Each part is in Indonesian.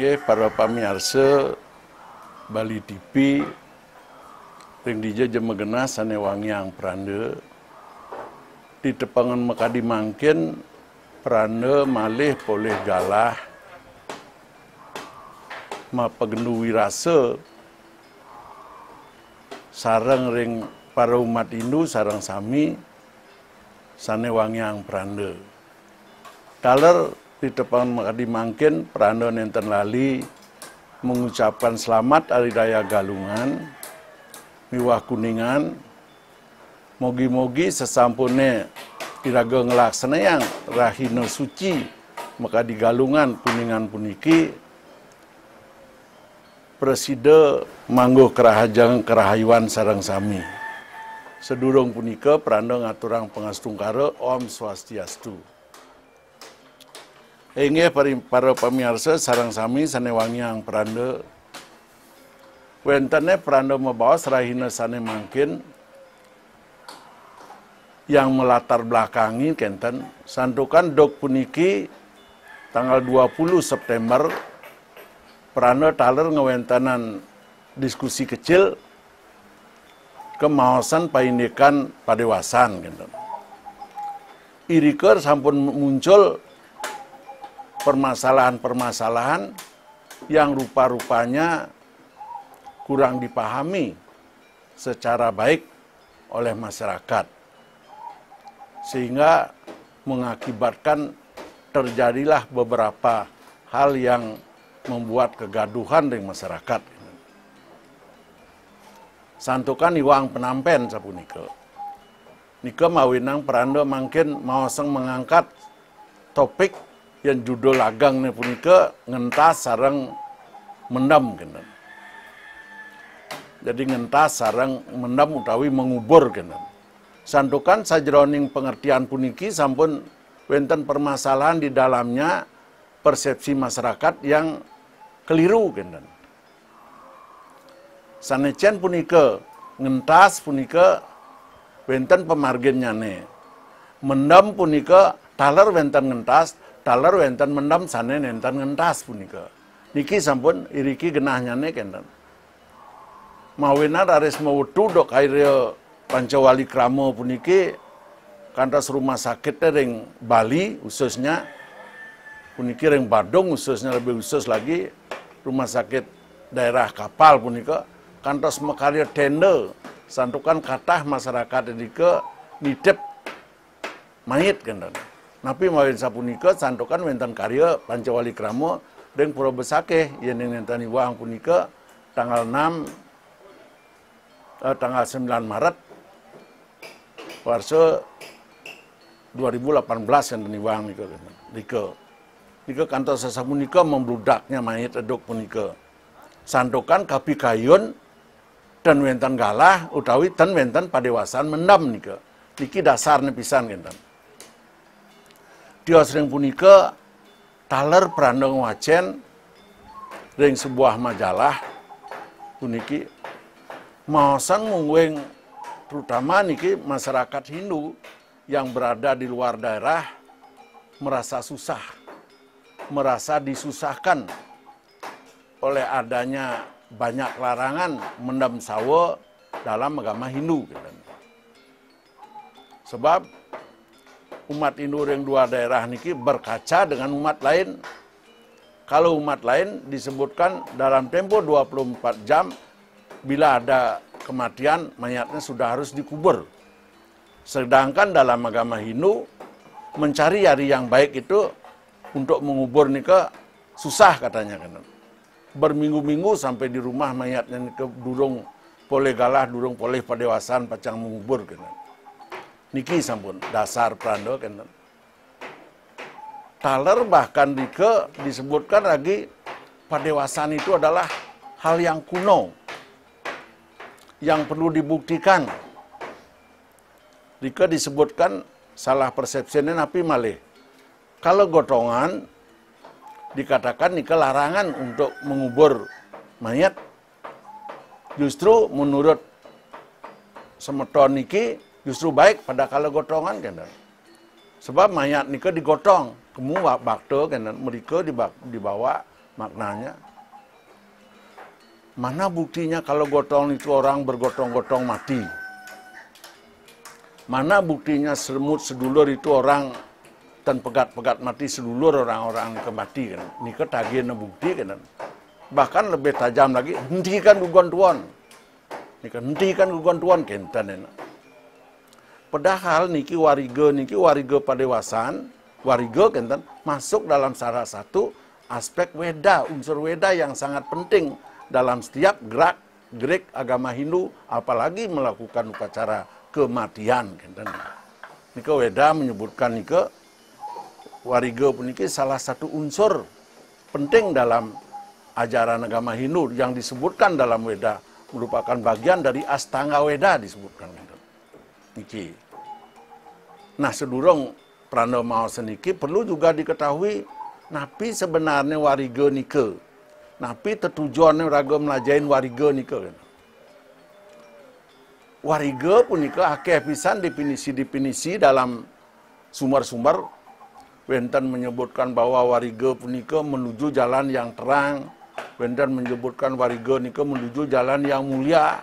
Ya, para pamirsa Bali TV ring dija jemegena wangiang prande di tepangan Mekadi mangkin prande malih boleh galah ma pegendu wirase sarang ring para umat Hindu sarang sami wangiang prande kaler di depan di Mangkin, Prandon yang Lali mengucapkan selamat Hari Raya Galungan, Miwah Kuningan, Mogi-mogi sesampune diraga yang rahino suci maka di Galungan Kuningan puniki Preside Manggo kerahajang kerahayuan sarang sami. Sedurung punika pranda ngaturang pengastungkara Om Swastiastu. Hingga para pemirsa sarang sami sanewangi yang peranda. Wentane peranda membawa serahina sane mungkin yang melatar belakangi kenten sandukan dok puniki tanggal 20 September peranda taler ngewentanan diskusi kecil kemahasan pahindikan padewasan kenten. Iriker sampun muncul permasalahan-permasalahan yang rupa-rupanya kurang dipahami secara baik oleh masyarakat, sehingga mengakibatkan terjadilah beberapa hal yang membuat kegaduhan dari masyarakat. Santukan iwang penampen sapu nike. Nike mawinang perando makin mawaseng mengangkat topik yang judul lagang pun ke ngentas sarang mendam kena. Jadi ngentas sarang mendam utawi mengubur kena. Sandukan sajroning pengertian puniki sampun wenten permasalahan di dalamnya persepsi masyarakat yang keliru kena. Sanecian punika ngentas punike wenten pemargen ne. Mendam punike taler wenten ngentas dalar enten mendam sana enten ngentas punika. Niki sampun iriki genahnya kenten. Mawina daris mau dok airnya Pancawali Kramo puniki kantas rumah sakit ring Bali khususnya puniki ring Badung khususnya lebih khusus lagi rumah sakit daerah kapal punika kantas mekarya tenda santukan katah masyarakat ini ke nidep mayit kendana Napi mawin sapunika santokan wentan karya Pancawali Kramo dan Pura besake yang nentani wang punika tanggal 6 eh, tanggal 9 Maret warsa 2018 yang wang nika nika nika kantor punika membludaknya mayat edok punika sandokan kapi kayun dan wentan galah utawi dan wentan padewasan mendam nika niki dasar nepisan kinten Dios ring punika taler brandong Wacen ring sebuah majalah puniki sang ngungweng terutama niki masyarakat Hindu yang berada di luar daerah merasa susah, merasa disusahkan oleh adanya banyak larangan mendam sawo dalam agama Hindu. Gitu. Sebab umat Hindu yang dua daerah niki berkaca dengan umat lain. Kalau umat lain disebutkan dalam tempo 24 jam bila ada kematian mayatnya sudah harus dikubur. Sedangkan dalam agama Hindu mencari hari yang baik itu untuk mengubur nika susah katanya kan. Berminggu-minggu sampai di rumah mayatnya ke durung boleh galah durung boleh padewasan pacang mengubur kan niki sampun dasar prando kenten. taler bahkan dike disebutkan lagi padewasaan itu adalah hal yang kuno yang perlu dibuktikan. Dike disebutkan salah persepsinya napi malih. Kalau gotongan dikatakan ini larangan untuk mengubur mayat. Justru menurut semeton niki Justru baik pada kalau gotongan kenan Sebab mayat nika digotong, kemua bakto kenan mereka dibawa maknanya. Mana buktinya kalau gotong itu orang bergotong-gotong mati? Mana buktinya semut sedulur itu orang dan pegat-pegat mati sedulur orang-orang kematian, mati kan? Nika tagihna bukti kan? Bahkan lebih tajam lagi, hentikan gugon tuan. Nika hentikan gugon tuan kentan enak. Padahal niki warigo niki warigo padewasan, warigo kenten masuk dalam salah satu aspek weda, unsur weda yang sangat penting dalam setiap gerak gerik agama Hindu apalagi melakukan upacara kematian kenten. Nika weda menyebutkan nika warigo puniki salah satu unsur penting dalam ajaran agama Hindu yang disebutkan dalam weda merupakan bagian dari astanga weda disebutkan niki. Nah, sedurung Pranowo mau niki perlu juga diketahui napi sebenarnya warigo nike. Napi tetujuannya raga melajain kan? warigo nike. Wariga punika akeh pisan definisi-definisi dalam sumber-sumber Wenten menyebutkan bahwa wariga punika menuju jalan yang terang. Wenten menyebutkan wariga nika menuju jalan yang mulia.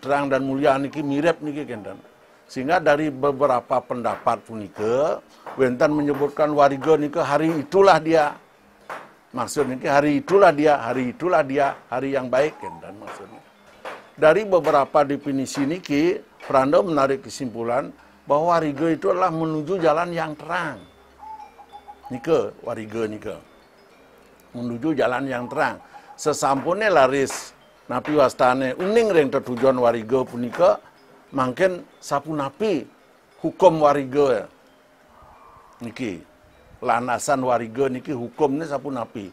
Terang dan mulia niki mirip niki kenten. Sehingga dari beberapa pendapat punika, wentan menyebutkan wariga nike hari itulah dia. Maksudnya hari itulah dia, hari itulah dia, hari yang baik dan maksudnya. Dari beberapa definisi niki, Prando menarik kesimpulan bahwa wariga itu adalah menuju jalan yang terang. Nike, wariga nike. Menuju jalan yang terang. Sesampunnya laris napi wastane uning ring tertujuan wariga punika sapu sapunapi hukum ya niki lanasan warigo niki hukumnya sapunapi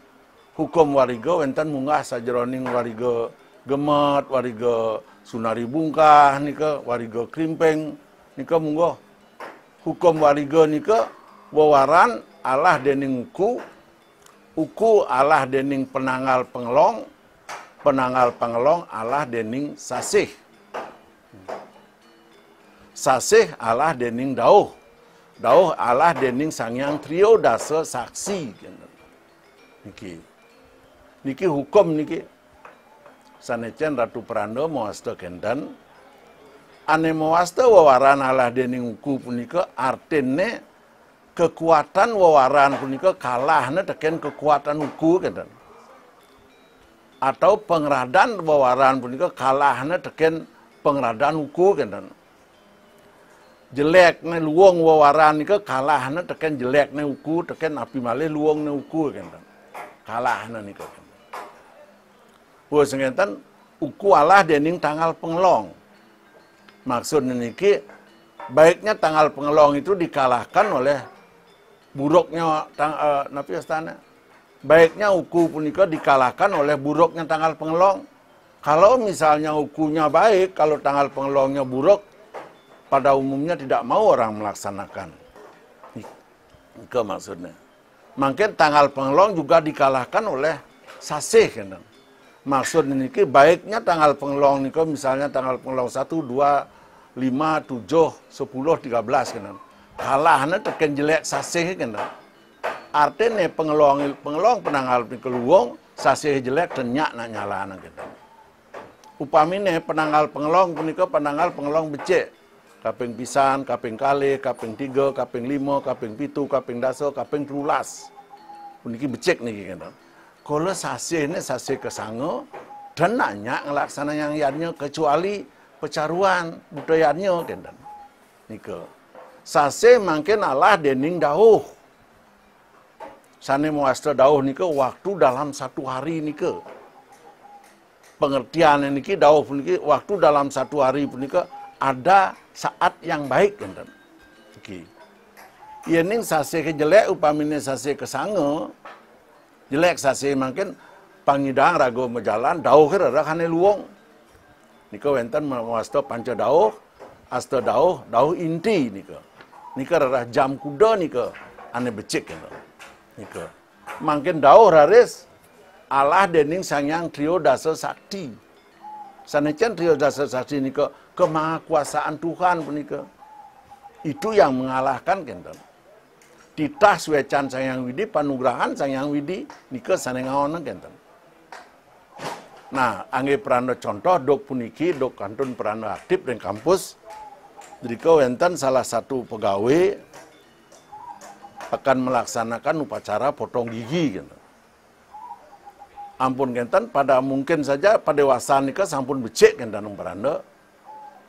hukum warigo wenten mungah sajroning warigo gemet warigo sunari bungkah nika warigo krimpeng nika munggah hukum warigo nika wawaran Allah dening uku uku Allah dening penanggal pengelong penanggal pengelong Allah dening sasih sasih Allah dening dauh. Dauh Allah dening sangyang trio dasa saksi. Niki. Niki hukum niki. Sanecan Ratu Prando mewasta kendan. Ane mewasta wawaran Allah dening hukum punika artene kekuatan wawaran punika kalahna teken kekuatan hukum kendan atau pengradan wawaran punika kalahna teken pengradan hukum kendan jelek nih luang wawaran kalah nih tekan nih uku tekan api malih luang nih uku kenten. Kalahne ke buat kan. sengetan uku alah dening tanggal pengelong. Maksud niki baiknya tanggal pengelong itu dikalahkan oleh buruknya tang, uh, eh, napi astana. Ya, baiknya uku punika dikalahkan oleh buruknya tanggal pengelong. Kalau misalnya ukunya baik, kalau tanggal pengelongnya buruk, pada umumnya tidak mau orang melaksanakan. Itu maksudnya. Mungkin tanggal pengelong juga dikalahkan oleh sasih. Gitu. Maksud ini baiknya tanggal pengelong niko misalnya tanggal pengelong 1, 2, 5, 7, 10, 13 Gitu. Kalahnya tekan jelek sasih Gitu. Artinya pengelong pengelong penanggal pengeluang sasih jelek tenyak nak nyala. gitu. Kan? Upamine penanggal pengelong punika penanggal pengelong becek kaping pisan, kaping kali, kaping tiga, kaping lima, kaping pitu, kaping daso, kaping terulas. Niki becek nih kena. Kalau sasi ini sasi kesanga dan nanya ngelaksana yang yannya kecuali pecaruan budayanya kena. Niko. sase mungkin Allah dening dauh. Sane muastra dauh niko waktu dalam satu hari niko. Pengertian niki dauh niki waktu dalam satu hari niko ada saat yang baik enten. Iki. Yen ning sase kejelek upamine sase kesange jelek sase mungkin pangidang rago mejalan dauh kira kane luwung. Niko wenten mawasto panca dauh, asta dauh, dauh inti niko. Niko rara jam kuda niko ane becik gitu. Niko. Mungkin dauh raris Allah dening sangyang trio dasa sakti. Sanajan trio dasa sakti niko kemahakuasaan Tuhan punika. Itu yang mengalahkan kenten. Titah wecan sayang widi, panugrahan sayang widi, nika sanengawana kenten. Nah, angge perano contoh dok puniki, dok kantun perano aktif dan kampus. Jadi wenten salah satu pegawai akan melaksanakan upacara potong gigi gitu. Ampun kenten pada mungkin saja pada wasan nikah sampun becek kenten umparanda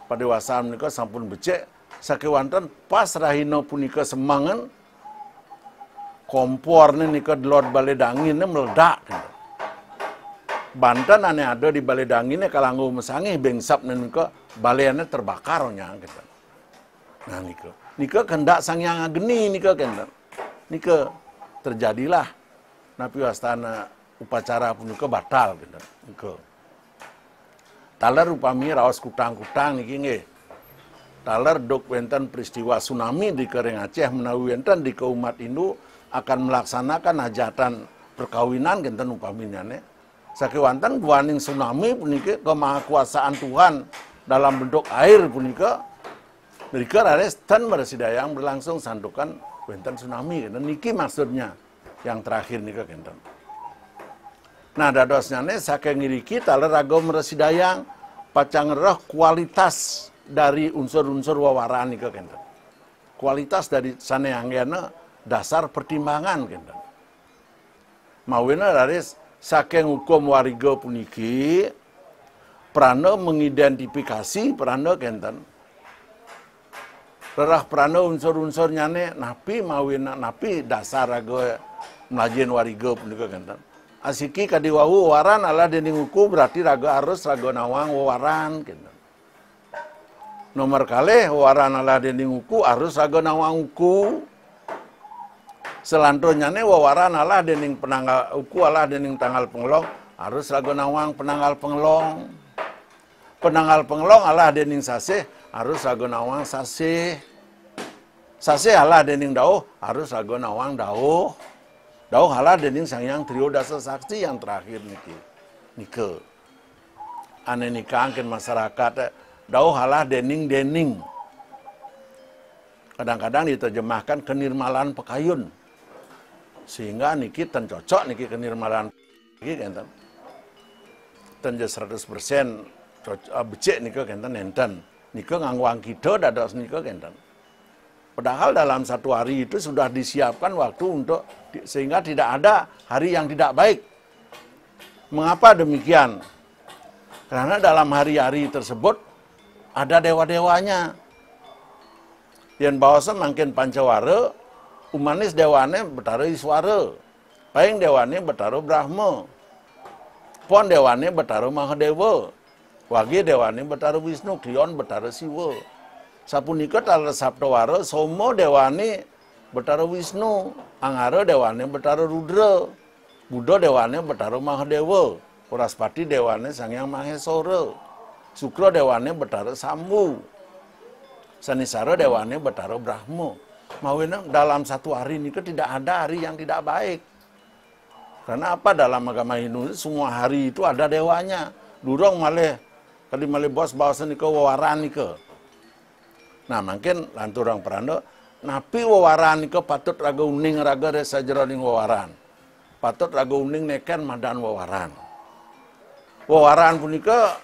pada padewasaan menika sampun becik saking wonten rahino punika semangen komporne nika lord bale danginnya meledak gitu. Banten aneh ada di bale kalau kalanggu mesangih bengsap nika baleannya terbakar nya gitu. Nah nika nika kendak sang yang ageni nika kendak gitu. nika terjadilah napi wastana upacara pun punika batal gitu. Nika. Taler upami rawas kutang-kutang niki nggih. Taler dok wenten peristiwa tsunami di Kering Aceh menawi wenten di kaumat Hindu akan melaksanakan hajatan perkawinan genten upaminya Saking wanten buaning tsunami punike kemahakuasaan Tuhan dalam bentuk air punike. mereka rares tan yang berlangsung sandukan wenten tsunami. Dan niki maksudnya yang terakhir nika genten. Nah, dadosnya saking diri kita ragam dayang pacang roh kualitas dari unsur-unsur wawaran ke kenten. Kualitas dari sana yang dasar pertimbangan kenten. Mawina dari saking hukum warigo puniki prana mengidentifikasi prana kenten. Rerah prana unsur unsurnya nyane napi mawina napi dasar rago melajin warigo punika kenten asiki kadiwahu waran ala dening uku berarti raga arus raga nawang waran gitu. Nomor kali waran ala dening uku arus raga nawang huku. nih ne wawaran ala dening penanggal uku ala dening tanggal pengelong arus raga nawang penanggal pengelong. Penanggal pengelong ala dening sase arus raga nawang sase. Sase ala dening dauh arus raga nawang dauh. Dau halah dening yang trio dasar saksi yang terakhir niki. Nike. Ane nika angkin masyarakat. Eh, dau halah dening-dening. Kadang-kadang diterjemahkan kenirmalan pekayun. Sehingga niki ten cocok niki kenirmalan niki kenten. Ten persen cocok eh, becik niki kenten nenten. Niko ngangguang kita dados niko kenten. Padahal dalam satu hari itu sudah disiapkan waktu untuk sehingga tidak ada hari yang tidak baik. Mengapa demikian? Karena dalam hari-hari tersebut ada dewa-dewanya. Yang bawa mungkin pancawara, umanis dewane betaruh iswara. Paling dewane bertaruh Brahma. Pon dewane betaruh Mahadewa. Wagi dewane bertaruh Wisnu, Kion betaruh Siwa. Sapunika tala sabtawara, somo dewane Betara Wisnu, Angara dewane Betara Rudra, Buddha dewane Betara Mahadewa, Puraspati dewane Sang Yang Maheswara, Sukra dewane Betara Sambu, Sanisara dewane Betara Brahma. Mawena dalam satu hari ini tidak ada hari yang tidak baik. Karena apa dalam agama Hindu semua hari itu ada dewanya. Durung malih tadi malih bos bawasan ke wawaran ke. Nah mungkin lanturang perando napi wawaran ke patut raga uning raga desa jeroning wawaran. Patut raga uning nekan madan wawaran. Wawaran punika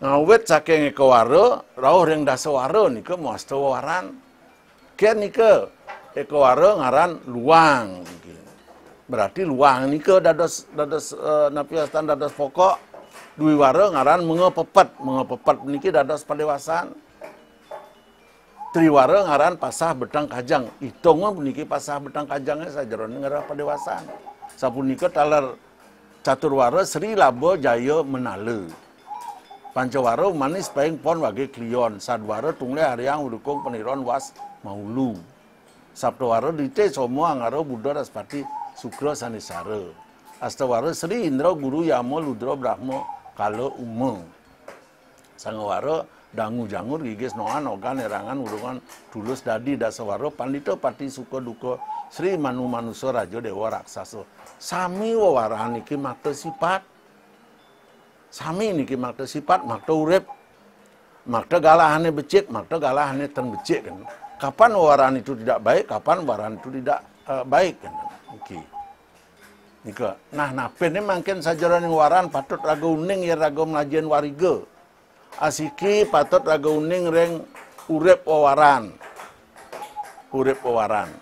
ngawet saking ekowara rauh ring dasawara nika muasta wawaran. Kian nika ekowara ngaran luang. Berarti luang nika dados dados uh, eh, napiastan dados pokok duwi wara ngaran mengepepet mengepepet niki dados padewasan triwara ngaran pasah betang kajang hitung mah puniki pasah betang kajangnya sajaron negara padewasaan sapunika talar caturwara Sri Labo Jaya Menale Pancawara manis paing pon wage klion sadwara tungle hariang udukung peniron was maulu Sabtawara dite semua angaro buddha raspati sukro sanisare Astawara Sri Indra Guru Yamo Ludro Brahmo Kalo Ume Sangawara dangu-jangur gigis noa ogan erangan urungan tulus dadi dasawaro pandito pati suko duko Sri Manu Manuso Rajo Dewa raksasa, sami wawaran iki makta sifat sami niki makta sifat makta urep makta galahane becik makta galahane ten becik kan kapan wawaran itu tidak baik kapan wawaran itu tidak uh, baik kan oke Nika, nah nah pene mangkin sajaran yang waran patut ragu uning ya ragu melajian warige asiki ragu uning reng urep wawaran urep wawaran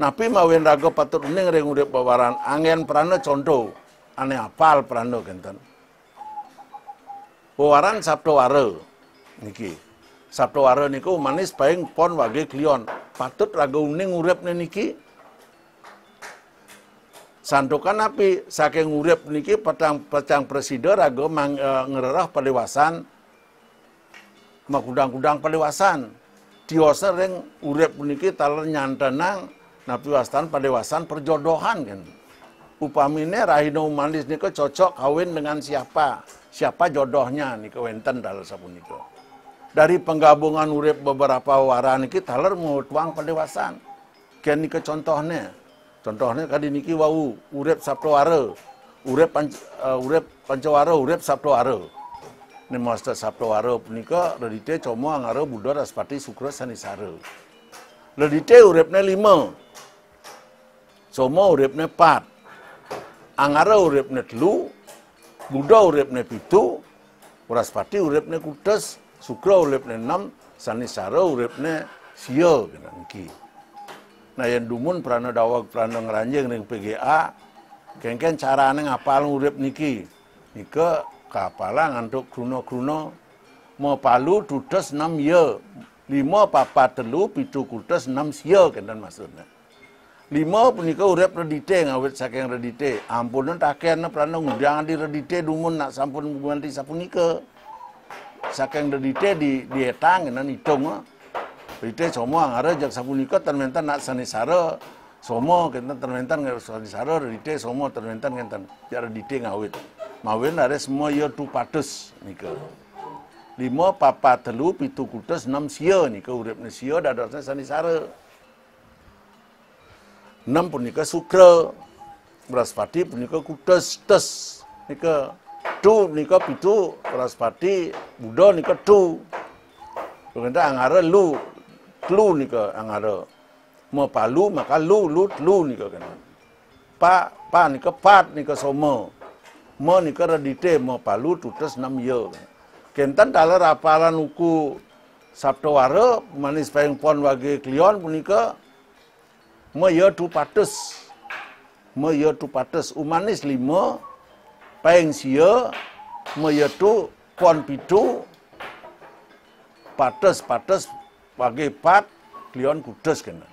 napi mawin ragu patut uning reng urep wawaran angin prana contoh aneh apal prana kenten wawaran sabdo ware niki sabdo ware niku manis paing pon wage klion patut urep neni niki santukan api saking urip niki petang pecang presiden ragu mang, e, ngererah pelewasan mengundang kudang palewasan diosa yang urep puniki taler nyantenang napi wastan perjodohan kan upamine rahino manis niko cocok kawin dengan siapa siapa jodohnya niko wenten sabun sapuniko dari penggabungan urep beberapa waran niki taler mau tuang palewasan kian niko contohnya contohnya kali niki wau urep sabtu ware urep panc, eh, uh, pancawara urep sabtu ware Nemasta waro punika ledite coma angara buddha raspati sukra sanisara. Ledite uripne 5. Coma uripne 4. Angara uripne 3. Buddha uripne pitu Raspati uripne kudes, sukra uripne enam sanisara uripne sia kenang ki. Nah yang dumun prana dawak prana ngeranjeng ning PGA kengken carane ngapal urip niki. Nika kapala ngantuk kruno kruno mau palu dudes enam ye ya, lima papa telu pitu kudes enam siye kenan maksudnya lima punika urep redite ngawit saking redite ampun ampunan takian pernah ngundang di redite dumun nak sampun nganti sapunika saking redite di dietang kenan hitung redite semua ngarep jak sapunika termentan nak semua somo kenten termentan ngare sanesara redite somo termentan kenan di redite ngawit mawin arep tu ya, tupados nika. Lima papa telu pitu kudus enam sia nika uripne sia sani sanisara. Enam punika sukra. Braspati punika kudus tes nika. Tu nika pitu Braspati Buddha nika tu. Kenta angara lu tlu nika angara. mau palu maka lu lu lu nika kena. Pa pa nika pat nika somo mo ni ka radite mo palu tutas nam yo ya. kentan dalar apalan uku sabto ware manis payung pon wage klion punika mo yo ya tu patus mo yo ya tu patus umanis lima payung sio mo yo tu pon pitu patus patus wage pat klion kudus kena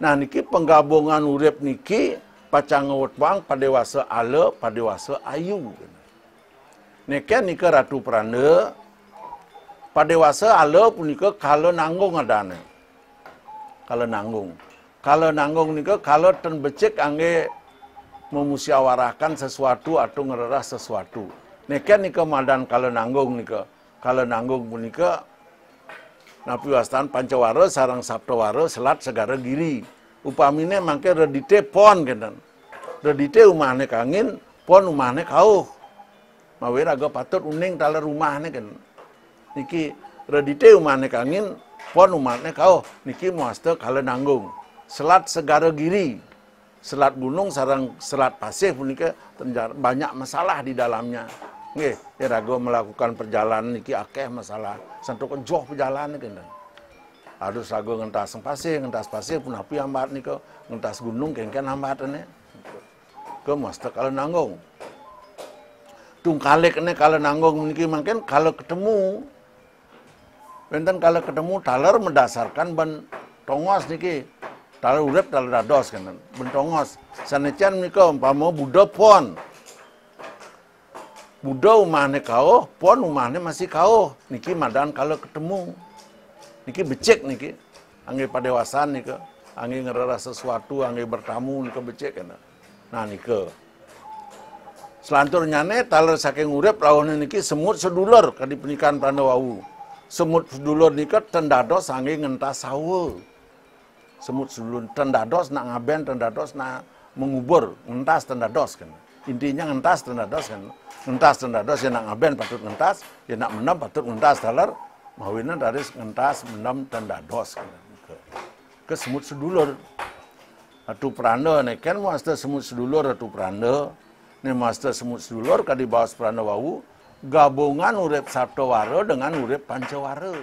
nah niki penggabungan urep niki pacangot wang padewasa ale padewasa ayu neke nika ratu prana padewasa ale punika kalau nanggung adane Kalau nanggung kalau nanggung nika kalau ten angge memusyawarahkan sesuatu atau ngeras sesuatu neke nika madan kalau nanggung nika kalau nanggung punika Napi wastan pancawara sarang sabtawara selat segara giri upamine mangke redite pon kenen. Redite umahne kangen, pon umahne kauh. Mawir aga patut uning taler rumahne kenen. Niki redite umahne kangen, pon umahne kauh. Niki muaste kala nanggung. Selat segara giri. Selat gunung sarang selat pasir punika banyak masalah di dalamnya. Nggih, ya rago melakukan perjalanan niki akeh masalah. Santu joh perjalanan kenen harus ragu ngentas pasir ngentas pasir pun api hambat nih kok ngentas gunung kengken nih kau mas kalau nanggung tungkalik nih kalau nanggung niki makin kalau ketemu benten kalau ketemu taler mendasarkan ben tongos niki taler urep taler dados kan ben tongos niko menika umpama buddha pon buddha umahne kau pon umahne masih kau niki madan kalau ketemu niki becek niki angge padewasan niki angin ngerasa sesuatu angin bertamu niki becek kena nah niki selantur nyane taler saking urep rawon niki semut sedulur kadi pernikahan Prandawau semut sedulur niki tendados angin ngentas sawo semut sedulur tendados nak ngaben tendados nak mengubur ngentas tendados kan intinya ngentas tendados kan ngentas tendados ya nak ngaben patut ngentas ya nak menam patut ngentas taler Mawina dari ngentas mendam tanda dos ke, ke semut sedulur. Atu peranda nih kan master semut sedulur atu peranda ne master semut sedulur kadi bawas peranda wau gabungan sabto waro dengan urep waro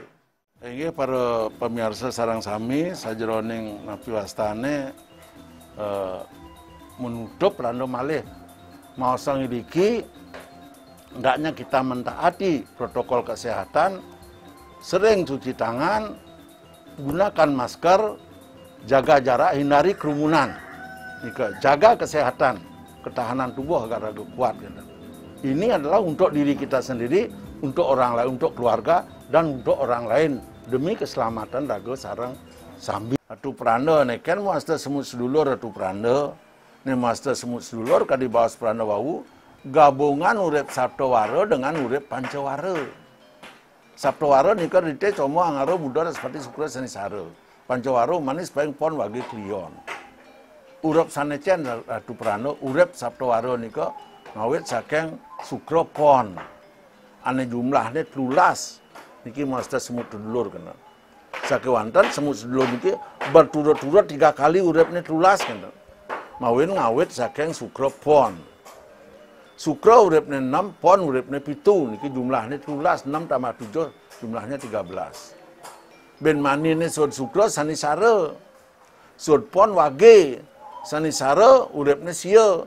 Ini para pemirsa sarang sami sajroning napiwastane eh, menutup rando malih mau sang idiki enggaknya kita mentaati protokol kesehatan sering cuci tangan, gunakan masker, jaga jarak, hindari kerumunan. Jaga kesehatan, ketahanan tubuh agar lebih kuat. Gitu. Ini adalah untuk diri kita sendiri, untuk orang lain, untuk keluarga, dan untuk orang lain demi keselamatan raga sarang sambil. Ratu peranda, ini kan muasta semut sedulur Ratu peranda. Ini muasta semut sedulur kadi bawah Pranda bau gabungan urip Sabtawara dengan urip Pancawara waro nika rite chomo angaro buddha raspati shukra seni saru. Pancawaro manis paing pon wage kliyon. Urep sanechen Ratu Prano, urep waro nika ngawit saking sukra pon. Ane jumlahnya telulas. Niki master semut dulur kena. Sake wantan semut dulur niki berturut-turut tiga kali urepnya telulas kena. Mawin ngawit saking sukra pon. Sukra urip ne 6, pon urip ne 7. Niki jumlahnya 13, 6 tambah 7 jumlahnya 13. Ben mani ne sud sukra sanisara. Sud pon wage. Sanisara uripne sia.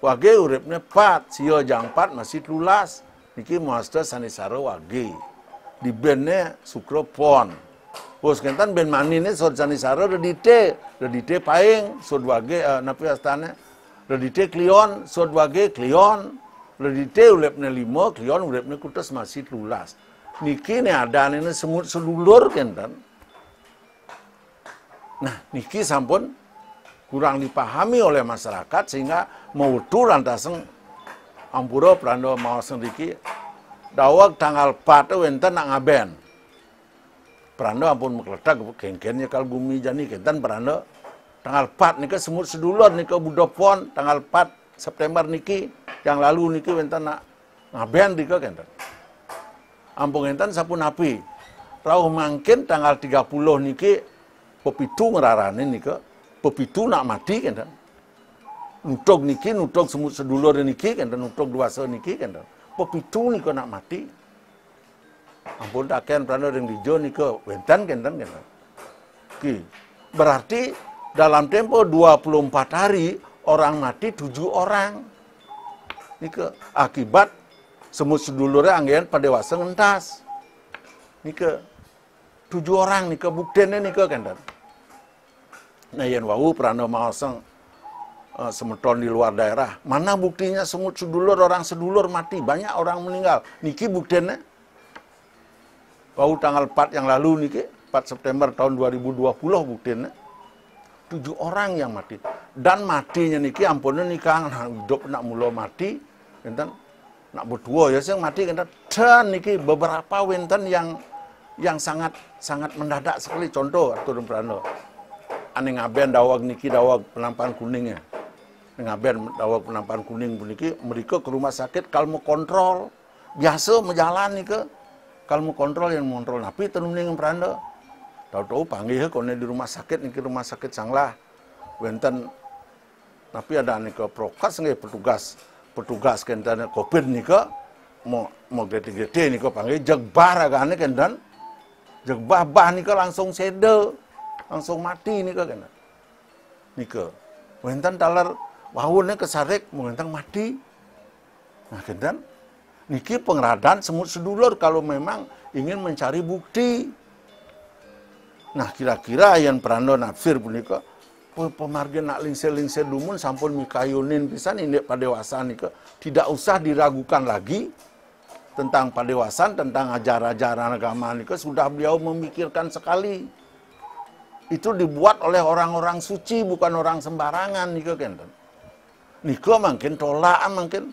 Wage uripne 4, sia jang 4 masih 13. Niki muasta sanisara wage. Di benne sukra pon. Bos kentan ben mani ne sud sanisara redite, dite paing sud wage uh, napi astane Ledite klion sod wage klion. Ledite ne limo, klion ne kutas masih lulas. Niki ne adane ne semut selulur kentan. Nah, niki sampun kurang dipahami oleh masyarakat sehingga mau tur lantaseng ampuro prando mau sendiki dawak tanggal 4 wenten nak ngaben. Prando ampun mekletak gengkennya kalgumi jani kentan prando tanggal 4 niki semut sedulur niki budopon tanggal 4 September niki yang lalu niki wenta nak ngaben niki kenten. Ampung enten sapu napi. Rauh mangkin tanggal 30 niki pepitu ngerarane niki pepitu nak mati kenten. Nutok niki nutok semut sedulur niki kenten dua dewasa niki kenten. Pepitu niki nak mati. Ampun taken pernah ring dijo niki wenten kenten kenten. Ki. Berarti dalam tempo 24 hari orang mati tujuh orang. ini ke akibat semut sedulurnya anggian pada dewasa ini ke tujuh orang ini ke buktinya ke kender. Nah yang wau pernah mau seng eh, semeton di luar daerah. Mana buktinya semut sedulur orang sedulur mati banyak orang meninggal. Niki buktinya. Wau tanggal 4 yang lalu niki 4 September tahun 2020 buktinya tujuh orang yang mati dan matinya niki ampunnya nih kang nah, hidup nak mulu mati enten nak berdua ya sih mati enten dan niki beberapa winten yang yang sangat sangat mendadak sekali contoh turun prano ane ngaben dawag niki dawag penampan kuningnya ngaben dawag penampan kuning niki mereka ke rumah sakit kalau mau kontrol biasa menjalani ke kalau mau kontrol yang kontrol tapi tenun yang prano Tahu-tahu panggil nih di rumah sakit, niki rumah sakit sanglah. Wenten, tapi ada ke prokas nih petugas. Petugas kentan covid ke, mau mau gede-gede ke panggil jegbar agane kentan. Jegbah bah ke langsung sedel, langsung mati nika kena. ke. Wenten talar wawunnya kesarek, mengentang mati. Nah kentan, niki pengradan semut sedulur kalau memang ingin mencari bukti. Nah kira-kira yang perando nafsir ke pemargi nak lingse-lingse dumun sampun mikayunin pisan indek padewasan ke tidak usah diragukan lagi tentang pada padewasan tentang ajaran-ajaran agama ke sudah beliau memikirkan sekali itu dibuat oleh orang-orang suci bukan orang sembarangan nika kenten niko mungkin tolakan mungkin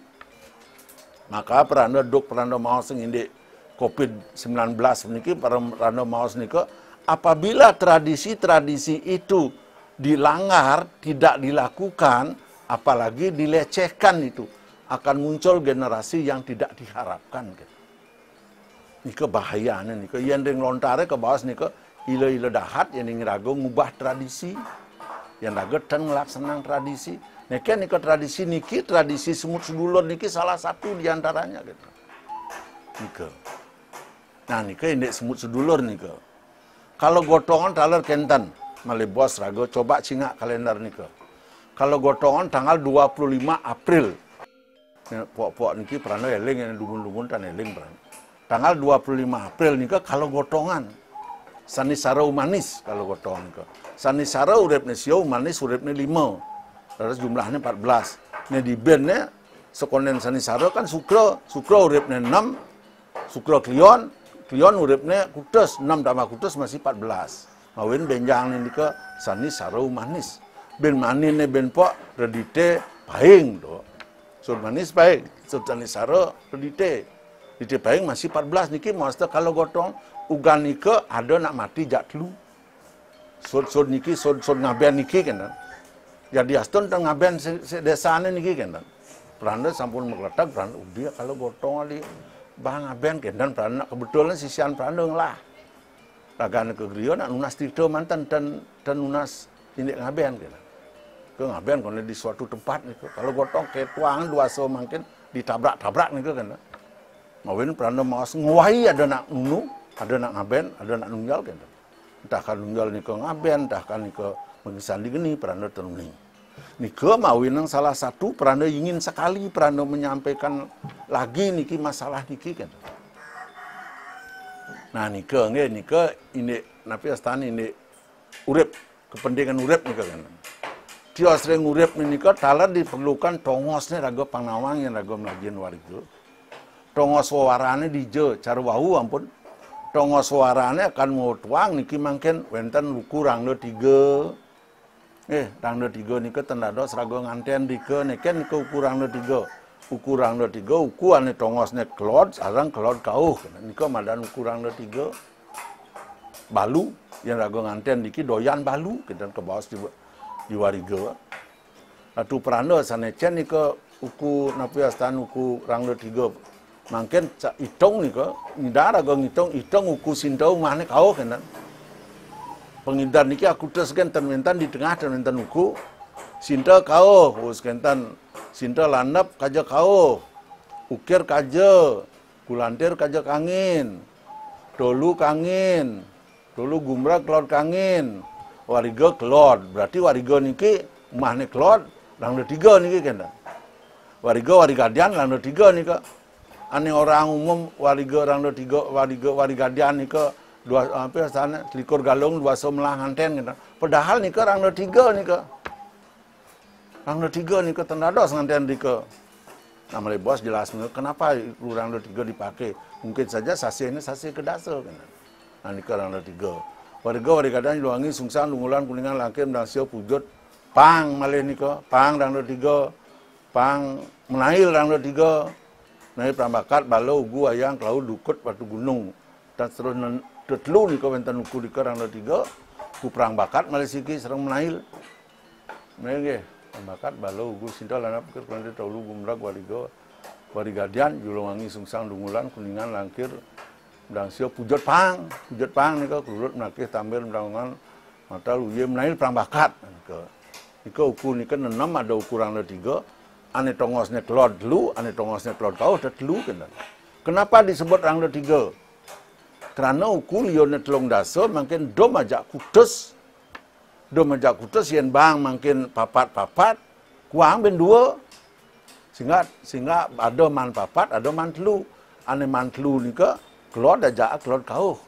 maka peranda duk peranda mau sing indik covid 19 niki peranda mau ke apabila tradisi-tradisi itu dilanggar, tidak dilakukan, apalagi dilecehkan itu, akan muncul generasi yang tidak diharapkan. Gitu. Ini kebahayaannya ke yang ring lontare ke bawah ini ke ilo-ilo dahat yang ngerago ngubah tradisi, yang ragetan melaksanakan tradisi. Niki ke tradisi niki tradisi semut sedulur niki salah satu diantaranya gitu. ke. Nah niki ini semut sedulur niki. Kalau gotongan talar kentan, bos rago coba cingak kalender niko. Kalau gotongan tanggal 25 April. Ya, puak-puak niki perana eling yang dungun-dungun tan eling peran. Tanggal 25 April niko kalau gotongan. Sani sarau manis kalau gotongan niko. Sani sarau urepne siau manis urepne lima. Terus jumlahnya 14. Nih di bandnya sekonden sani sarau kan sukro. Sukro urepne 6. Sukro klion. Kion uripnya kudus, 6 tambah kudus masih 14. Mawin benjang ini ke sani sarau manis. Ben manis ini ben pok redite pahing do. Sur manis pahing, sur sani sarau redite. Redite pahing masih 14 niki maksudnya kalau gotong ugan ke ada nak mati jak telu. Sur sur niki sur sur ngabian niki kena. Jadi Aston tentang ngabian se, se desa niki kena. Peranda sampun mengletak, peranda udia kalau gotong ali bang aben kendan beranak kebetulan sisian berandung lah ragane ke griyo nak nunas tido mantan dan dan nunas ini ngaben gitu ke ngaben kalau di suatu tempat nih kalau gotong ke tuang dua so mungkin ditabrak tabrak nih kan ini berandung mau nguai ada nak nunu ada nak ngaben ada nak nunggal gitu entah kan nunggal nih ke ngaben entah kan nih ke mengisan di geni berandung mau mawineng salah satu Prana ingin sekali Prana menyampaikan lagi niki masalah niki kan. Nah niko nggak niko ini napi astani ini urep kepentingan urep niko kan. Dia sering urep niko talar diperlukan tongosnya raga pangnawang yang raga melajian warga. Tongos wawarane dijo cara wahu ampun. Tongos wawarane akan mau tuang niki mungkin wenten kurang lo tiga eh rangno tiga niko tenado serago ngantian tiga niki ke ukuran do tiga ukuran rangno tiga ukuran ni kelod sarang kelod kauh niku madan ukuran rangno tiga balu yang rago ngantian diki doyan balu kita ke bawah di diwariga Ratu Prano sanecen niku uku astan uku rangno tiga mungkin hitung niko nidara go ngitung hitung uku sindau mana kau kenan pengintan niki aku tes kenten mintan di tengah dan mintan uku sinta kau wis oh, kenten sinta landap kaja kau ukir kaja gulantir kaja kangen, dolu kangen, dulu gumrak kelor kangen, wariga kelor, berarti wariga niki mahne kelor, langdo tiga niki kenda wariga warigadian langdo tiga nika aneh orang umum wariga langdo tiga wariga warigadian nika dua hampir sana likur galung dua somlah nganten gitu. Padahal ke orang tiga ke orang nol tiga nika tendados nganten ke. Nah mulai bos jelas kenapa orang nol tiga dipakai. Mungkin saja sasi ini sasi kedasa gitu. Nah ke orang tiga. Warga warga kadang luangi sungsan lungulan kuningan langkir dan siap pujut pang malih ke pang orang nol tiga pang menail orang nol tiga. Nah, prambakat, balau, gua yang kelau, dukut, batu gunung. Dan seterusnya detlu di komentar ku di kerang tiga ku perang bakat ki serang menail menail perang bakat balo gu sinta lana pikir kurang dia tahu gu merak wariga warigadian julungangi sungsang dungulan kuningan langkir dan sio pujot pang pujot pang nika kerudut menakih tampil mendangungan mata lu, ye menail perang bakat nika nika ukur nika enam ada ukuran tiga ane tongosnya kelod lu ane tongosnya kelod kau tetlu kenapa disebut rangda tiga karena ukul yo netlong daso makin do majak kutus. Do majak kutus yen bang makin papat-papat. Kuang ben dua. Sehingga sehingga ada man papat, ada man telu. Ane man telu ni ke keluar dah jak keluar kau.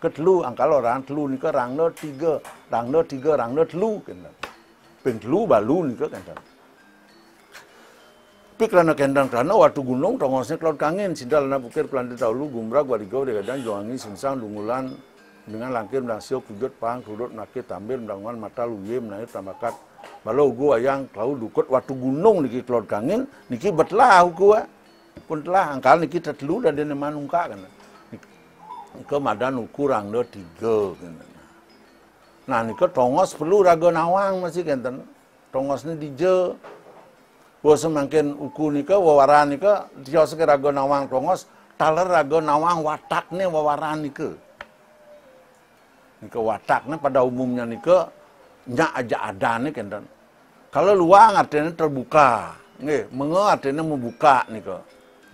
Ke telu angkalo orang telu ni ke tiga, rangno tiga, rangno telu. Pen telu balu ni ke kan tapi kerana kendang kerana waktu gunung tongosnya kelot kangen sidal na bukir pelanti taulu gumra guadigau degadang joangi singsang dungulan dengan langkir nasio kujut pang kudut nakit tambir medanguan mata luye menaik tambakat balau gua yang kau dukut waktu gunung niki kelot kangen niki betlah gua pun telah angkal niki tetelu dan dia nemanungka kan ke madan ukurang do tiga kan nah niki tongos perlu ragu nawang masih kenten tongosnya dijo wo makin uku nika wawaran nika dia sekira raga nawang kongos taler raga nawang watak watakne wawaran nika nika watak nih pada umumnya nika nyak aja ada nih kendan kalau luang artinya terbuka nih menge artinya membuka nika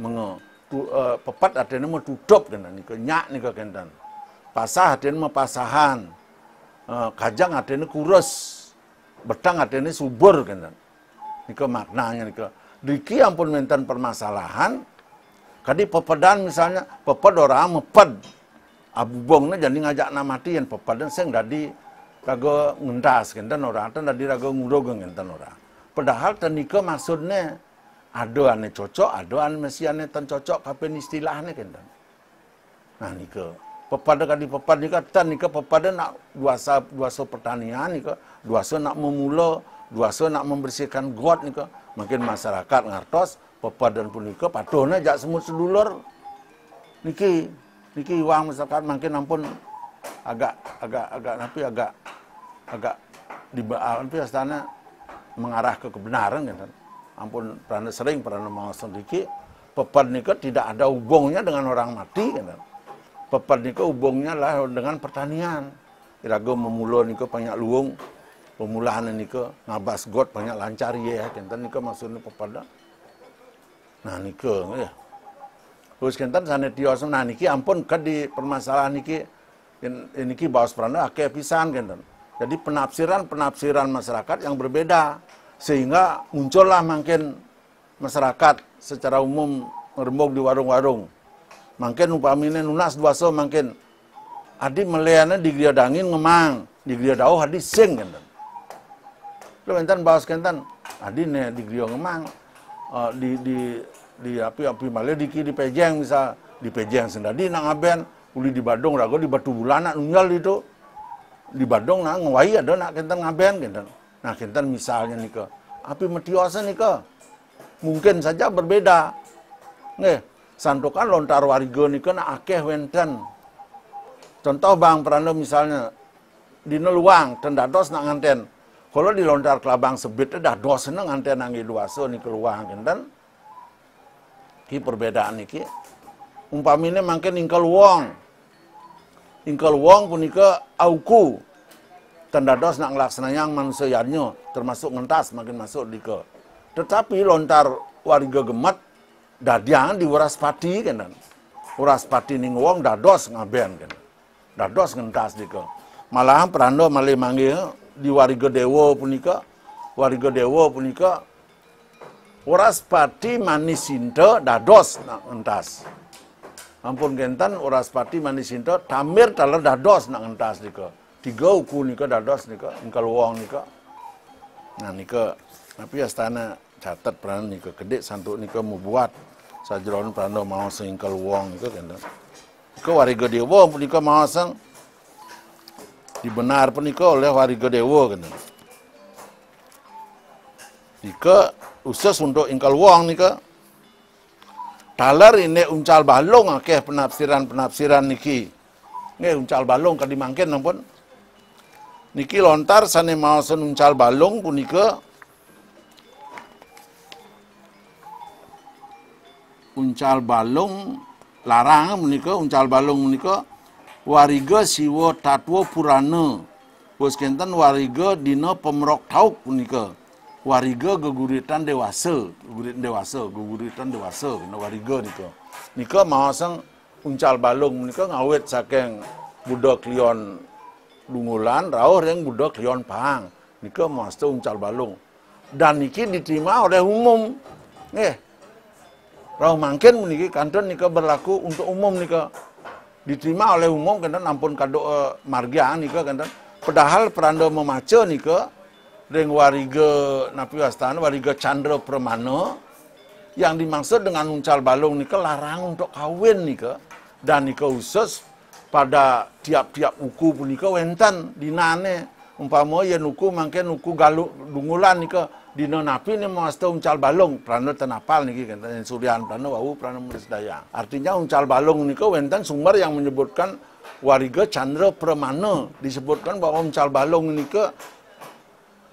menge tu, uh, e, pepat artinya tutup kendan nika nyak nika kendan pasah artinya pasahan uh, e, kajang artinya kurus betang artinya subur kendan Niko maknanya niko. Diki ampun mentan permasalahan. Kadi pepedan misalnya peped orang meped. Abu bongnya jadi ngajak nama yang pepedan saya di ragu ngentas kenten orang nggak di ragu ngurogo kenten orang. Padahal ten niko maksudnya ada ane cocok, ada ane mesiane ten cocok kapan istilahnya kenten. Nah niko pepada kadi pepad nika tan nika pepada nak dua sa dua so pertanian nika dua so nak memulau duasa nak membersihkan got ke mungkin masyarakat ngartos dan punika patuhna jak semut sedulur niki niki wang masyarakat mungkin ampun agak agak agak tapi agak agak di tapi astana mengarah ke kebenaran kan ampun pernah sering pernah mau sedikit pepad niko tidak ada hubungnya dengan orang mati kan gitu. pepad niko hubungnya lah dengan pertanian kira gue memulo banyak luung pemulaan ini ke ngabas god banyak lancar iya, ya kentan ke maksudnya kepada nah ke ya terus kentan sana tios nah niki ampun ke kan di permasalahan niki niki bawas prana akeh pisan kentan. jadi penafsiran-penafsiran masyarakat yang berbeda sehingga muncullah makin masyarakat secara umum ngerembok di warung-warung makin upamine nunas dua so makin adi melayannya di dangin ngemang di dau adi sing kentan lo kentan bahas kentan adi nah, nih di Griong emang eh, di di di api api malah di kiri pejeng bisa di pejeng sendadi nang aben uli di Badung rago di Batu Bulana nunggal itu di Badung nang ngawi ada nak kentan ngaben kentan nah kentan misalnya nih ke api metiosa nih ke mungkin saja berbeda nih santukan lontar warigo nih ke nak akeh wenten contoh bang perando misalnya di neluang tendados nak nganten kalau di lontar kelabang sebit dah dua seneng nanti nangi dua so ni keluar dan gitu ki perbedaan ki umpamine mungkin ingkal wong ingkel wong punika auku dos nak ngelaksananya manusia yarnyo termasuk ngentas makin masuk di ke tetapi lontar warga gemat dadian di uras pati gitu kan uras pati ning wong dados ngaben gitu kan dados ngentas di ke malahan perando malih manggil di warga dewa punika warga dewa punika pati Oraspati manisinta dados nak entas. Ampun gentan pati Oraspati manisinta tamir taler dados nak entas nika. Tiga uku nika dados nika, engkau wong nika. Nah nika, tapi astana ya catat peran nika gede santuk nika membuat sajron prano mau sing wong nika gentan. Ke wariga dewa punika mau sang dibenar punika oleh warga dewa kena. Nika usus untuk ingkal wong nika. Talar ini uncal balong akeh penafsiran-penafsiran niki. Nge uncal balong dimangkin nampun. Niki lontar sana maosen uncal balong punika uncal balong larang menika uncal balung menika wariga siwa tatwa purana kentan wariga dina pemrok tau punika wariga geguritan dewasa gegurit dewasa geguritan dewasa kena wariga nika nika mahasang uncal balung nika ngawet saking Buddha Klion lungulan rauh yang Buddha Klion Pahang nika mahasta uncal balung dan niki diterima oleh umum nih rauh mangkin meniki kantor nika berlaku untuk umum nika diterima oleh umum kena nampun kado uh, eh, marga nika kena padahal peranda memaca nika dengan wariga napiwastana wariga chandra permana yang dimaksud dengan uncal balung nika larang untuk kawin nika dan nika khusus pada tiap-tiap uku punika wentan dinane umpama yen uku mangke uku galuk dungulan nika dino napi ini masta uncal balung prano tenapal niki yang surian prano wau prano mulis artinya uncal balung niko wenten sumber yang menyebutkan wariga chandra pramana disebutkan bahwa uncal balung niko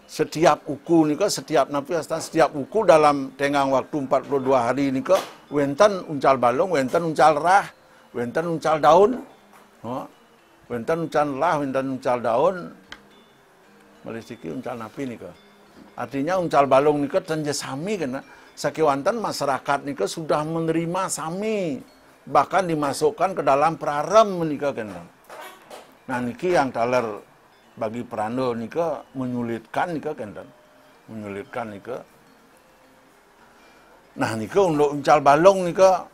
setiap uku niko setiap napi asta setiap uku dalam tenggang waktu 42 hari niko wentan uncal balung wentan uncal rah wentan uncal daun oh. uncal rah wentan uncal daun melisiki uncal napi niko Artinya uncal balung niku tenje ya sami kena. Sakiwantan masyarakat niku sudah menerima sami. Bahkan dimasukkan ke dalam praram niku kena. Nah niki yang taler bagi perando niku menyulitkan niku kena. Menyulitkan niku. Nah niku untuk uncal balung niku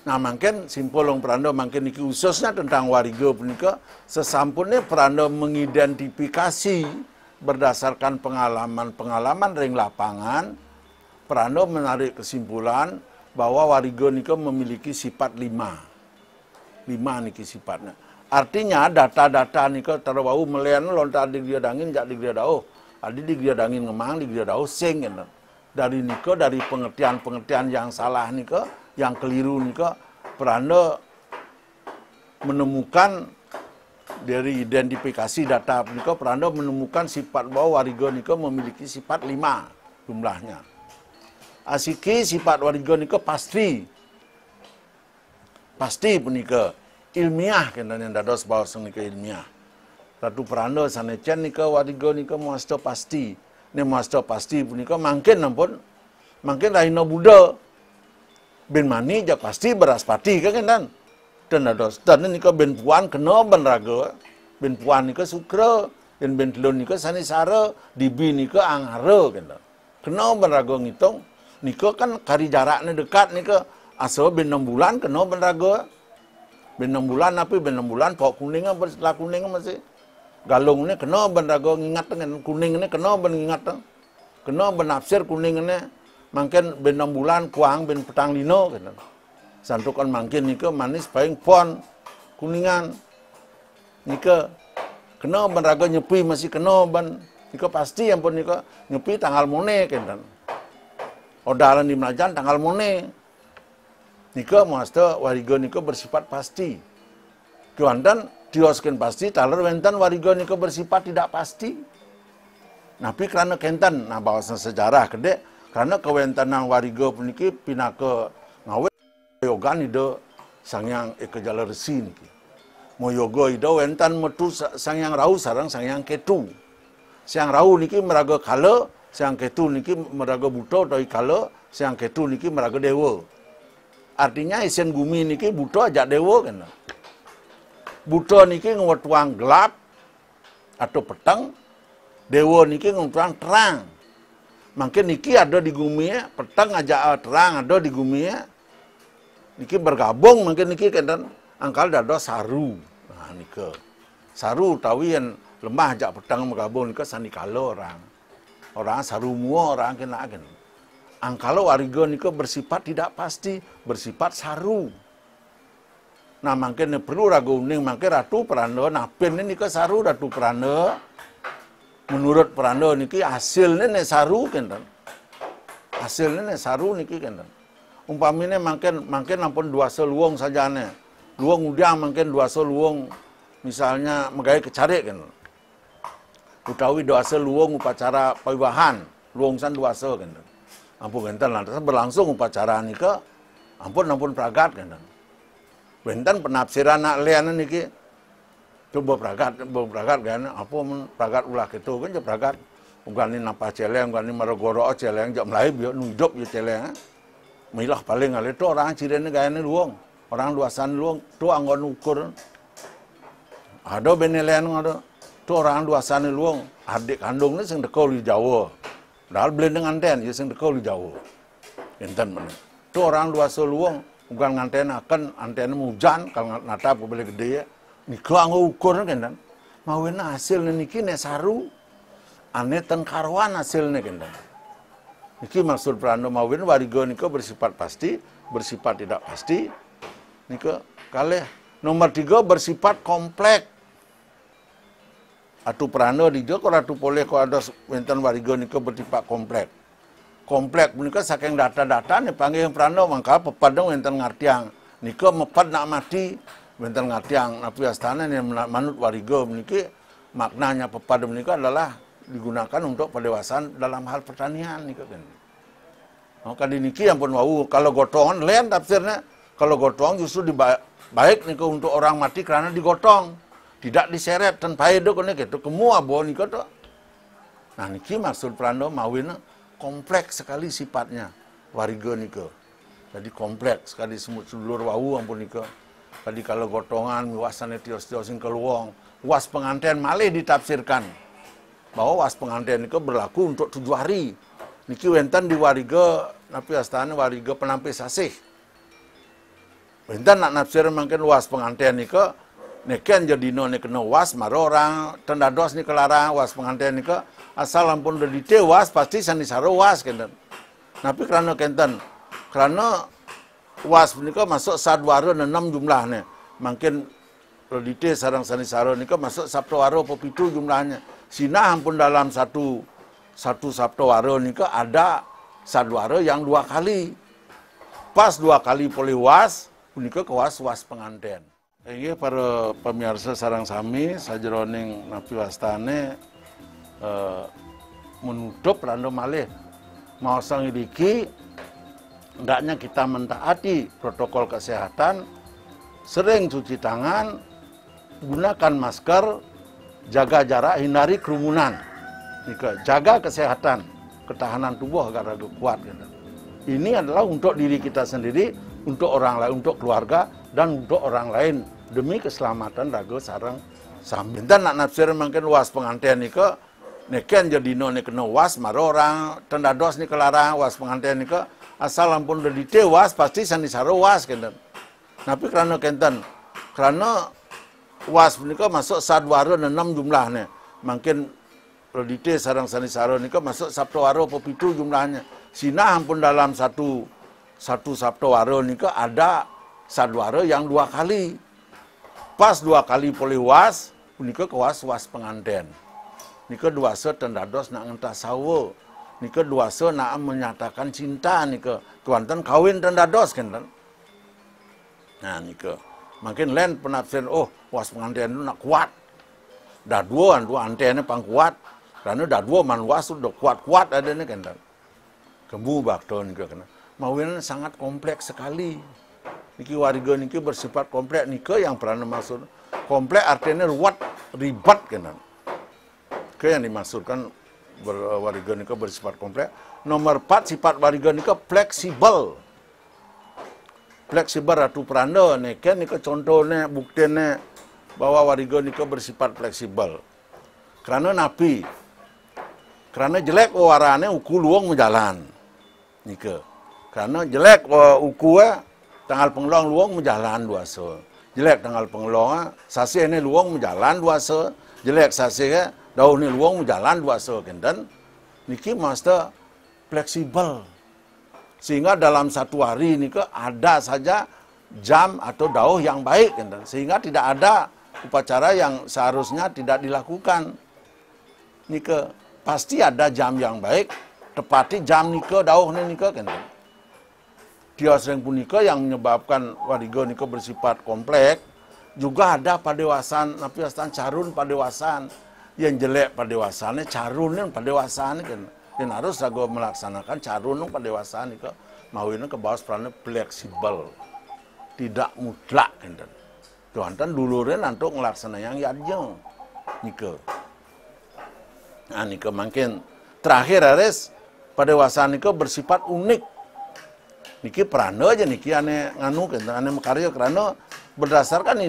Nah mungkin simpul long perando mungkin niki khususnya tentang warigo punika sesampunnya perando mengidentifikasi berdasarkan pengalaman-pengalaman ring lapangan, Prano menarik kesimpulan bahwa Warigo Niko memiliki sifat lima. Lima niki sifatnya. Artinya data-data niko terbawa melian lontar di gria dangin tidak di gria dao. Adi di gria dangin ngemang di gria dao sing Ini. Gitu. Dari niko dari pengertian-pengertian yang salah niko, yang keliru niko, Prano menemukan dari identifikasi data Niko Prando menemukan sifat bahwa Warigo Niko memiliki sifat lima jumlahnya. Asiki sifat Warigo Niko pasti. Pasti punika ilmiah yang dados bahwa senika ilmiah. Ratu Prando sanecen Niko Warigo Niko muasto pasti. Ne muasto pasti punika mungkin nampun mangkin rahina Buddha. Bin mani jak pasti beras pati kan kan dan ada dan ini ke ben puan kena ben raga ben puan ini sukra dan ben telun ini sani sara dibi ini ke angara kena kena ben raga ngitung ini kan kari jaraknya dekat ini ke asal ben 6 bulan kena ben raga ben 6 bulan tapi ben 6 bulan pok kuning apa setelah kuning masih galung ini kena ben raga ngingat dengan kuning ini kena ben ngingat kena ben nafsir kuning ini mungkin ben 6 bulan kuang ben petang lino kena santukan mangkin nike manis paling pon kuningan nike kena ban raga nyepi masih kena ban nike pasti yang pun nike nyepi tanggal mone kendan odalan di melajan tanggal mone nike muasta warigo nike bersifat pasti kewandan dioskin pasti taler wentan warigo nike bersifat tidak pasti napi kerana kentan nah sejarah kede karena kewentanan nah, warigo puniki ke Yoga yogan ide sangyang Mo yoga moyogo do entan metu sangyang rau sarang sangyang ketu siang rau niki meraga kala siang ketu niki meraga buta doi kala siang ketu niki meraga dewa artinya isen gumi niki buto ajak dewa kena buta niki ngewetuang gelap atau petang dewa niki ngewetuang terang Mungkin niki ada di gumi ya, e, petang ajak eh, terang ada di gumi ya, niki bergabung mungkin niki kenten angkal dado saru nah nike saru tawian lemah jak petang bergabung sani sanikalo orang orang saru mua orang kena agen angkalo warigo nike bersifat tidak pasti bersifat saru nah mungkin perlu ragu uning mungkin ratu peranda nah pin ini nike saru ratu peranda menurut peranda niki hasilnya nih saru kenten hasilnya nih saru niki kenten umpamine mungkin mungkin nampun dua seluang saja ane luang udah mungkin dua seluang misalnya megai kecari kan utawi dua seluang upacara pewahan luang san dua sel kan ampun benten lantas berlangsung upacara ke ampun ampun pragat kan benten penafsiran nak lianan niki coba pragat pragat kan apa men pragat ulah gitu kan ya pragat bukan ini napa celeng bukan ini marogoro celeng jam ya lain biar ya nunjuk ya celeng eh milah paling ale tu orang cirene gayane luang orang luasan luang to anggon ukur ada benelean ada tu orang luasan luang adik kandung ni sing dekau di Jawa dal beli dengan ten ya sing dekau di Jawa enten mana tu orang luasa luang bukan nganten akan antena hujan kalau natap kebeli gede ya nikah anggo ukur kan mawena hasil niki nek saru ane karuan hasilnya kan Niki maksud prano mawin warigo niko bersifat pasti, bersifat tidak pasti. Niko kalih nomor tiga bersifat komplek. Atu prano dia kalau atu boleh kalau ada wenten warigo niko bersifat komplek. Kompleks menikah saking data-data nih panggil prano mangkal pepadang wenten ngartiang. Niko mepad nak mati wenten ngartiang. Nabi astana nih manut warigo menikah maknanya pepadang Niko adalah digunakan untuk pendewasan dalam hal pertanian itu kan. Oh, kan yang pun wau kalau gotong lain tafsirnya kalau gotong justru dibaik baik niku untuk orang mati karena digotong tidak diseret dan paido kene gitu kemua bo niku tuh. Nah niki maksud prando ini kompleks sekali sifatnya warigo niku. Jadi kompleks sekali semut sedulur wau ampun niku. Tadi kalau gotongan miwasannya tios-tiosin keluang, was pengantin malih ditafsirkan bahwa was pengantin itu berlaku untuk tujuh hari. Niki wentan di wariga napi astana wariga penampi sasih. Wentan nak nafsir mungkin was pengantin itu neken jadi no kena was mar orang tenda dos ni kelarang was pengantin itu asal lampun udah ditewas pasti sani saro was kenten. Napi kerana kenten kerana was menika masuk sadwaro enam jumlahnya. Mungkin Rodite sarang sanisaro saro masuk sabtu waro popitu jumlahnya. Sina ampun dalam satu satu Sabtu Waro ke ada satu Waro yang dua kali. Pas dua kali poliwas, niku kewas was penganten. Ini para pemirsa sarang sami, sajeroning napi wastane eh, menutup random malih. Mau sang idiki, hendaknya kita mentaati protokol kesehatan, sering cuci tangan, gunakan masker, jaga jarak, hindari kerumunan. Jaga kesehatan, ketahanan tubuh agar lebih kuat. Gitu. Ini adalah untuk diri kita sendiri, untuk orang lain, untuk keluarga, dan untuk orang lain. Demi keselamatan raga sarang sambil. Dan nak nafsir mungkin luas pengantian ini ke, kan jadi no ni kena was, maro orang tenda dos ni kelarang was pengantian ini ke, asal ampun udah ditewas, pasti sanisaro was. kena gitu. Tapi kerana kenten, kerana was menika masuk sadwaro enam jumlahnya. Mungkin Rodite sarang sanisaro Niko masuk sabtawaro popitu jumlahnya. Sina ampun dalam satu satu sabtawaro Niko ada sadwaro yang dua kali. Pas dua kali boleh was, menika kewas was penganten. Niko dua se tendados nak ngentas sawo. Niko dua se nak menyatakan cinta nika. Kuantan kawin tendados kan. Nah Niko makin lain penafsiran oh puas pengantian itu nak kuat dah dua dua antiannya pang kuat karena dah dua man luas udah kuat kuat ada ini kan kembu bakton juga kena mawinan sangat kompleks sekali niki warga niki bersifat kompleks niki yang pernah maksud kompleks artinya ruwet ribet kena ke yang dimaksudkan warga niki bersifat kompleks nomor empat sifat warga niki fleksibel fleksibel ratu pranda neke kan nika contohnya buktinya bahwa warigo ke bersifat fleksibel karena napi karena jelek warane uku luang menjalan ke, karena jelek eh, uku eh, tanggal pengeluang luang menjalan dua so jelek tanggal pengeluang eh, sasi ini luang menjalan dua so jelek sasi daun ini luang menjalan dua so kenden niki master fleksibel sehingga dalam satu hari ini ke ada saja jam atau dauh yang baik. Gitu. Sehingga tidak ada upacara yang seharusnya tidak dilakukan. ke pasti ada jam yang baik, tepati jam nike dauh nike kendang. Gitu. pun punika yang menyebabkan warigo nike bersifat kompleks juga ada padewasan, tapi carun padewasan yang jelek padewasannya, carun yang padewasannya gitu dan harus jago melaksanakan carunung pendewasaan itu mau ini ke bawah sebenarnya fleksibel tidak mutlak gitu Tuhan kan dulure nanti ngelaksana yang yajeng nike nah nike makin terakhir harus pendewasaan nike bersifat unik niki perano aja niki ane nganu gitu ane mekario karena berdasarkan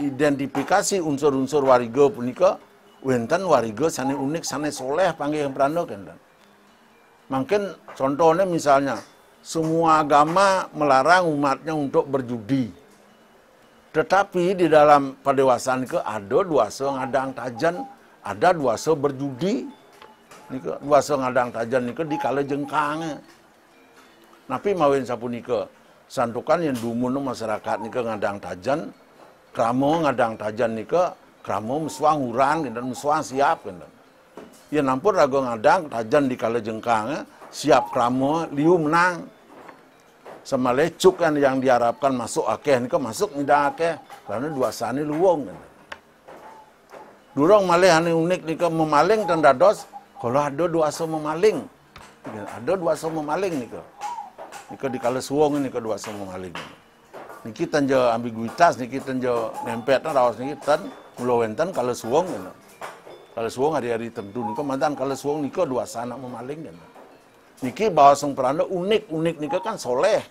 identifikasi unsur-unsur warigo punika wenten warigo sana unik sana soleh panggil yang perano gitu Mungkin contohnya misalnya, semua agama melarang umatnya untuk berjudi. Tetapi di dalam padewasan ke ada dua so ngadang tajan, ada dua so berjudi. Nika, dua so ngadang tajan nika di kala jengkangnya. Tapi mawin nika, santukan yang dumun masyarakat nika ngadang tajan, kramo ngadang tajan nika kramo mesuang ngurang dan mesuang siap ya nampur ragu ngadang rajan di kala jengkang eh, siap kramo liu menang sama lecuk kan yang diharapkan masuk akeh niko masuk nida akeh karena dua sani luwong kan. Durong malih ane unik niko memaling dan dados kalau ada dua so memaling ya, ada dua so memaling niko niko di kala suwong niko dua so memaling kita jauh ambiguitas kita niki nempet nempetna raos niki tan mulawenten kala suwong kan. Gitu. Kalau suwung hari-hari terdun, kau mantan kalau suwung niko dua sana memaling kan. Niki bawa sung peranda unik unik niko kan soleh,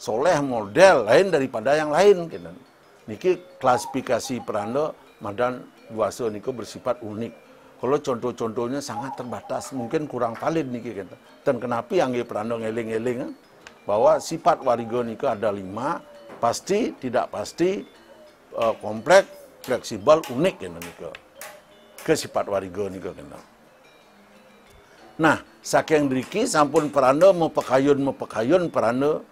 soleh model lain daripada yang lain kan. Niki klasifikasi peranda mantan dua so niko bersifat unik. Kalau contoh-contohnya sangat terbatas, mungkin kurang valid niki kan. Dan kenapa yang peranda ngeling-ngeling kan? bahwa sifat warigo niko ada lima, pasti, tidak pasti, eh, kompleks, fleksibel, unik ya niko ke sifat warigo niku kena. Nah, saking riki, sampun peranda mau pekayun peranda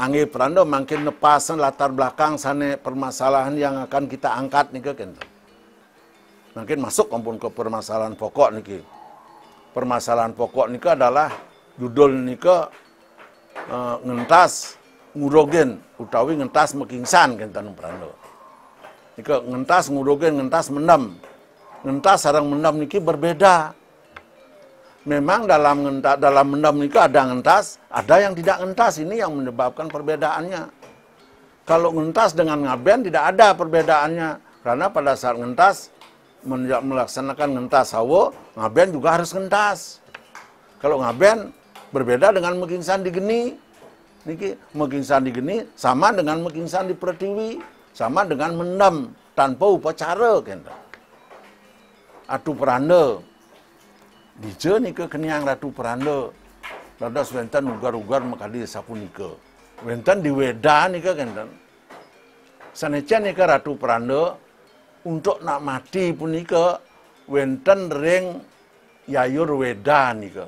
angin peranda makin nepasan latar belakang sana permasalahan yang akan kita angkat nih kena. Makin masuk ampun ke permasalahan pokok niki. Permasalahan pokok niki adalah judul niki ke eh, ngentas ngurogen utawi ngentas mekingsan kenten peranda. Nika ngentas ngudogen ngentas mendam. Ngentas sarang mendam niki berbeda. Memang dalam ngentas, dalam mendam niki ada ngentas, ada yang tidak ngentas. Ini yang menyebabkan perbedaannya. Kalau ngentas dengan ngaben tidak ada perbedaannya. Karena pada saat ngentas melaksanakan ngentas sawo ngaben juga harus ngentas. Kalau ngaben berbeda dengan mungkin Sandi geni. Niki mungkin Sandi geni sama dengan megingsan di pertiwi sama dengan mendam tanpa upacara kenta. Adu peranda. Dije nike kenyang ratu peranda. Ladas wenten ugar-ugar makali sapu nike. di weda nike kenta. Sanece nike ratu peranda untuk nak mati punika wenten ring yayur weda nika.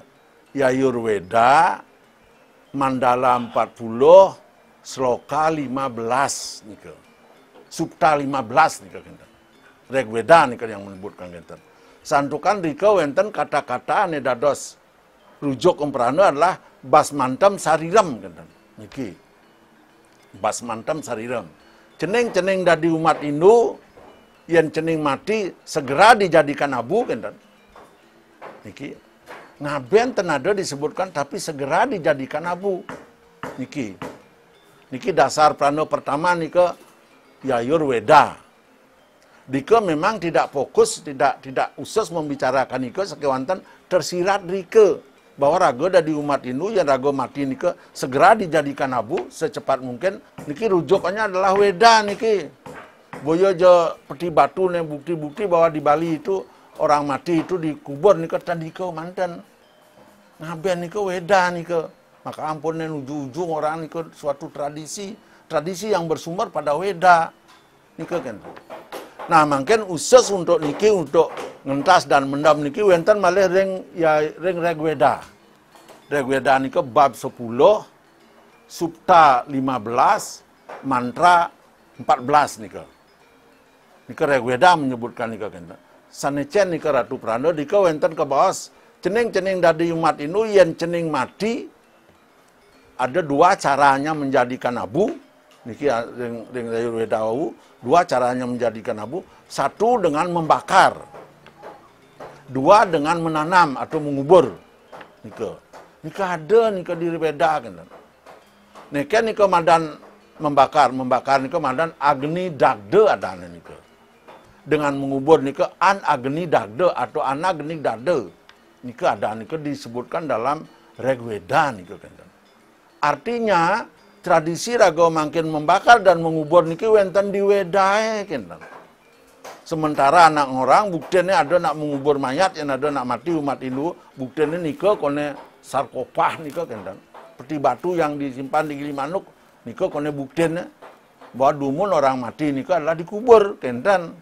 Yayur weda mandala 40 sloka 15 nikel. Subta 15 nika kinten. Regweda Weda nika yang menyebutkan gentar. Santukan rika wenten kata-kata ane dados rujuk umprano adalah bas basmantam sariram kinten. Niki. Basmantam sariram. Ceneng-ceneng dari umat Hindu yang ceneng mati segera dijadikan abu kinten. Niki. Ngaben tenado disebutkan tapi segera dijadikan abu. Niki. Niki dasar prano pertama nih nika Yayur Weda. Dike memang tidak fokus, tidak tidak usus membicarakan Ike sekewantan tersirat Rike bahwa rago dari umat Hindu yang rago mati Dika segera dijadikan abu secepat mungkin niki rujukannya adalah Weda niki boyo je peti batu nih bukti-bukti bahwa di Bali itu orang mati itu dikubur niko tadi Dika mantan ngaben niko Weda niko maka ampun nih ujung-ujung orang niko suatu tradisi tradisi yang bersumber pada Weda. Niki kan. Nah, mungkin usus untuk niki untuk ngentas dan mendam niki wenten malih ring ya ring reg Weda. Reg Weda niki bab 10, subta 15, mantra 14 niki. Niki reg Weda menyebutkan niki kan. Sanecen niki Ratu Prando. niki wenten ke bawah cening-cening dari umat ini yang cening mati ada dua caranya menjadikan abu niki ah, ring ring Ayurveda wau, dua caranya menjadikan abu, satu dengan membakar. Dua dengan menanam atau mengubur. Nika. Nika ada nika diri beda kan. Nika nika madan membakar, membakar nika madan agni dagde ada nika. Dengan mengubur nika an agni dagde atau agni dagde. Nika ada nika disebutkan dalam Regweda nika kan. Artinya tradisi raga makin membakar dan mengubur niki wenten diwedae kinten. Sementara anak orang buktinya ada nak mengubur mayat yang ada nak mati umat Hindu buktinya niko kone sarkopah niko kinten. Peti batu yang disimpan di Gilimanuk niko kone buktinya bahwa dumun orang mati niko adalah dikubur kinten.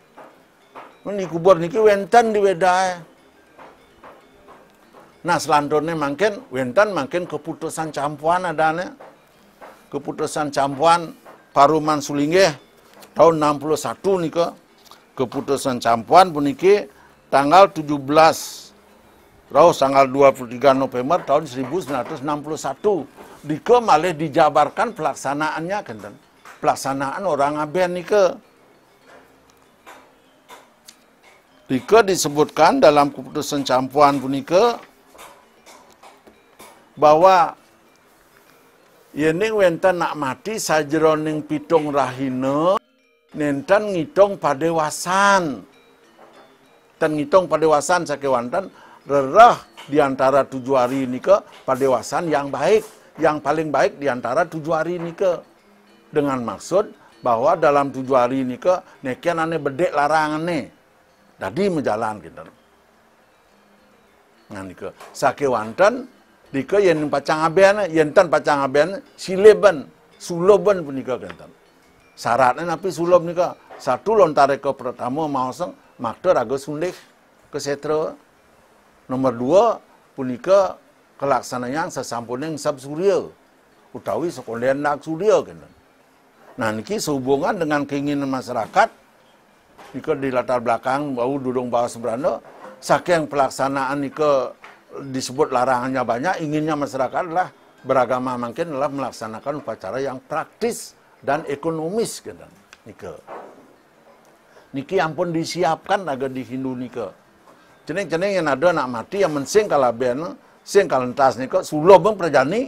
Dikubur niki wenten diwedae. Nah selandornya makin wenten makin keputusan campuan adanya keputusan campuan Paruman Sulinge tahun 61 nih ke keputusan campuan puniki tanggal 17 Rauh tanggal 23 November tahun 1961 dike malih dijabarkan pelaksanaannya kenten pelaksanaan orang aben nike dike disebutkan dalam keputusan campuan punike bahwa Yening wenten nak mati sajeroning pitung rahine nenten ngidong padewasan. Ten ngidong padewasan sakewanten rerah diantara tujuh hari ini ke padewasan yang baik. Yang paling baik diantara tujuh hari ini ke. Dengan maksud bahwa dalam tujuh hari ini ke nekian ane bedek larangane. Tadi menjalan kita. Gitu. Ngan ke sakewanten Dika yang pacang abean, yang tan pacang abean, sileban, suloban punika kentan. Syaratnya napi sulob nika satu lontar ke pertama mauseng makter agak sundek ke setra. Nomor dua punika kelaksananya sesampuning sab surya utawi sekolian nak surya kentan. Nah niki sehubungan dengan keinginan masyarakat nika di latar belakang bau dudung bawah seberana saking pelaksanaan nika disebut larangannya banyak, inginnya masyarakat adalah beragama mungkin adalah melaksanakan upacara yang praktis dan ekonomis gitu. Nike. Niki pun disiapkan agar di Hindu Nike. jeneng jeneng yang ada nak mati yang mensing kalau ben sing kalentas Nike sulubeng bang perjani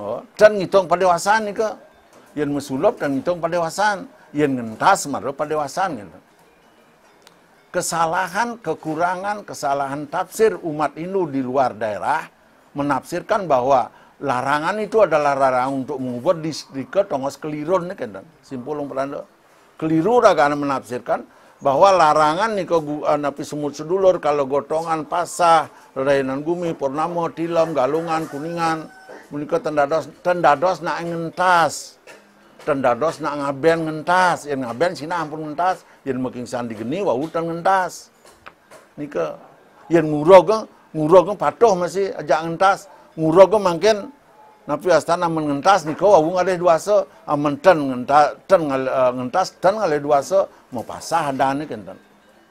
oh, dan ngitung pada wasan Nike. Yang mesulob dan ngitung pada wasan, yang ngentas maru pada wasan gitu kesalahan, kekurangan, kesalahan tafsir umat Hindu di luar daerah menafsirkan bahwa larangan itu adalah larangan untuk mengubur di sedikit tongos keliru nih kan simpulung peranda keliru karena menafsirkan bahwa larangan nih eh, napi semut sedulur kalau gotongan pasah rerainan gumi purnamo tilam galungan kuningan menikah tendados tendados nak ngentas tendados nak ngaben ngentas yang ngaben sini ampun ngentas yen meking sandi geni wau utang ngentas niko yen ngurogeng ngurogeng patoh patuh masih aja ngentas ngurogeng mangken napi astana nika wa niko wau dua so amen ten eh, ngentas ten ngentas ten dua se mau pasah dani kenten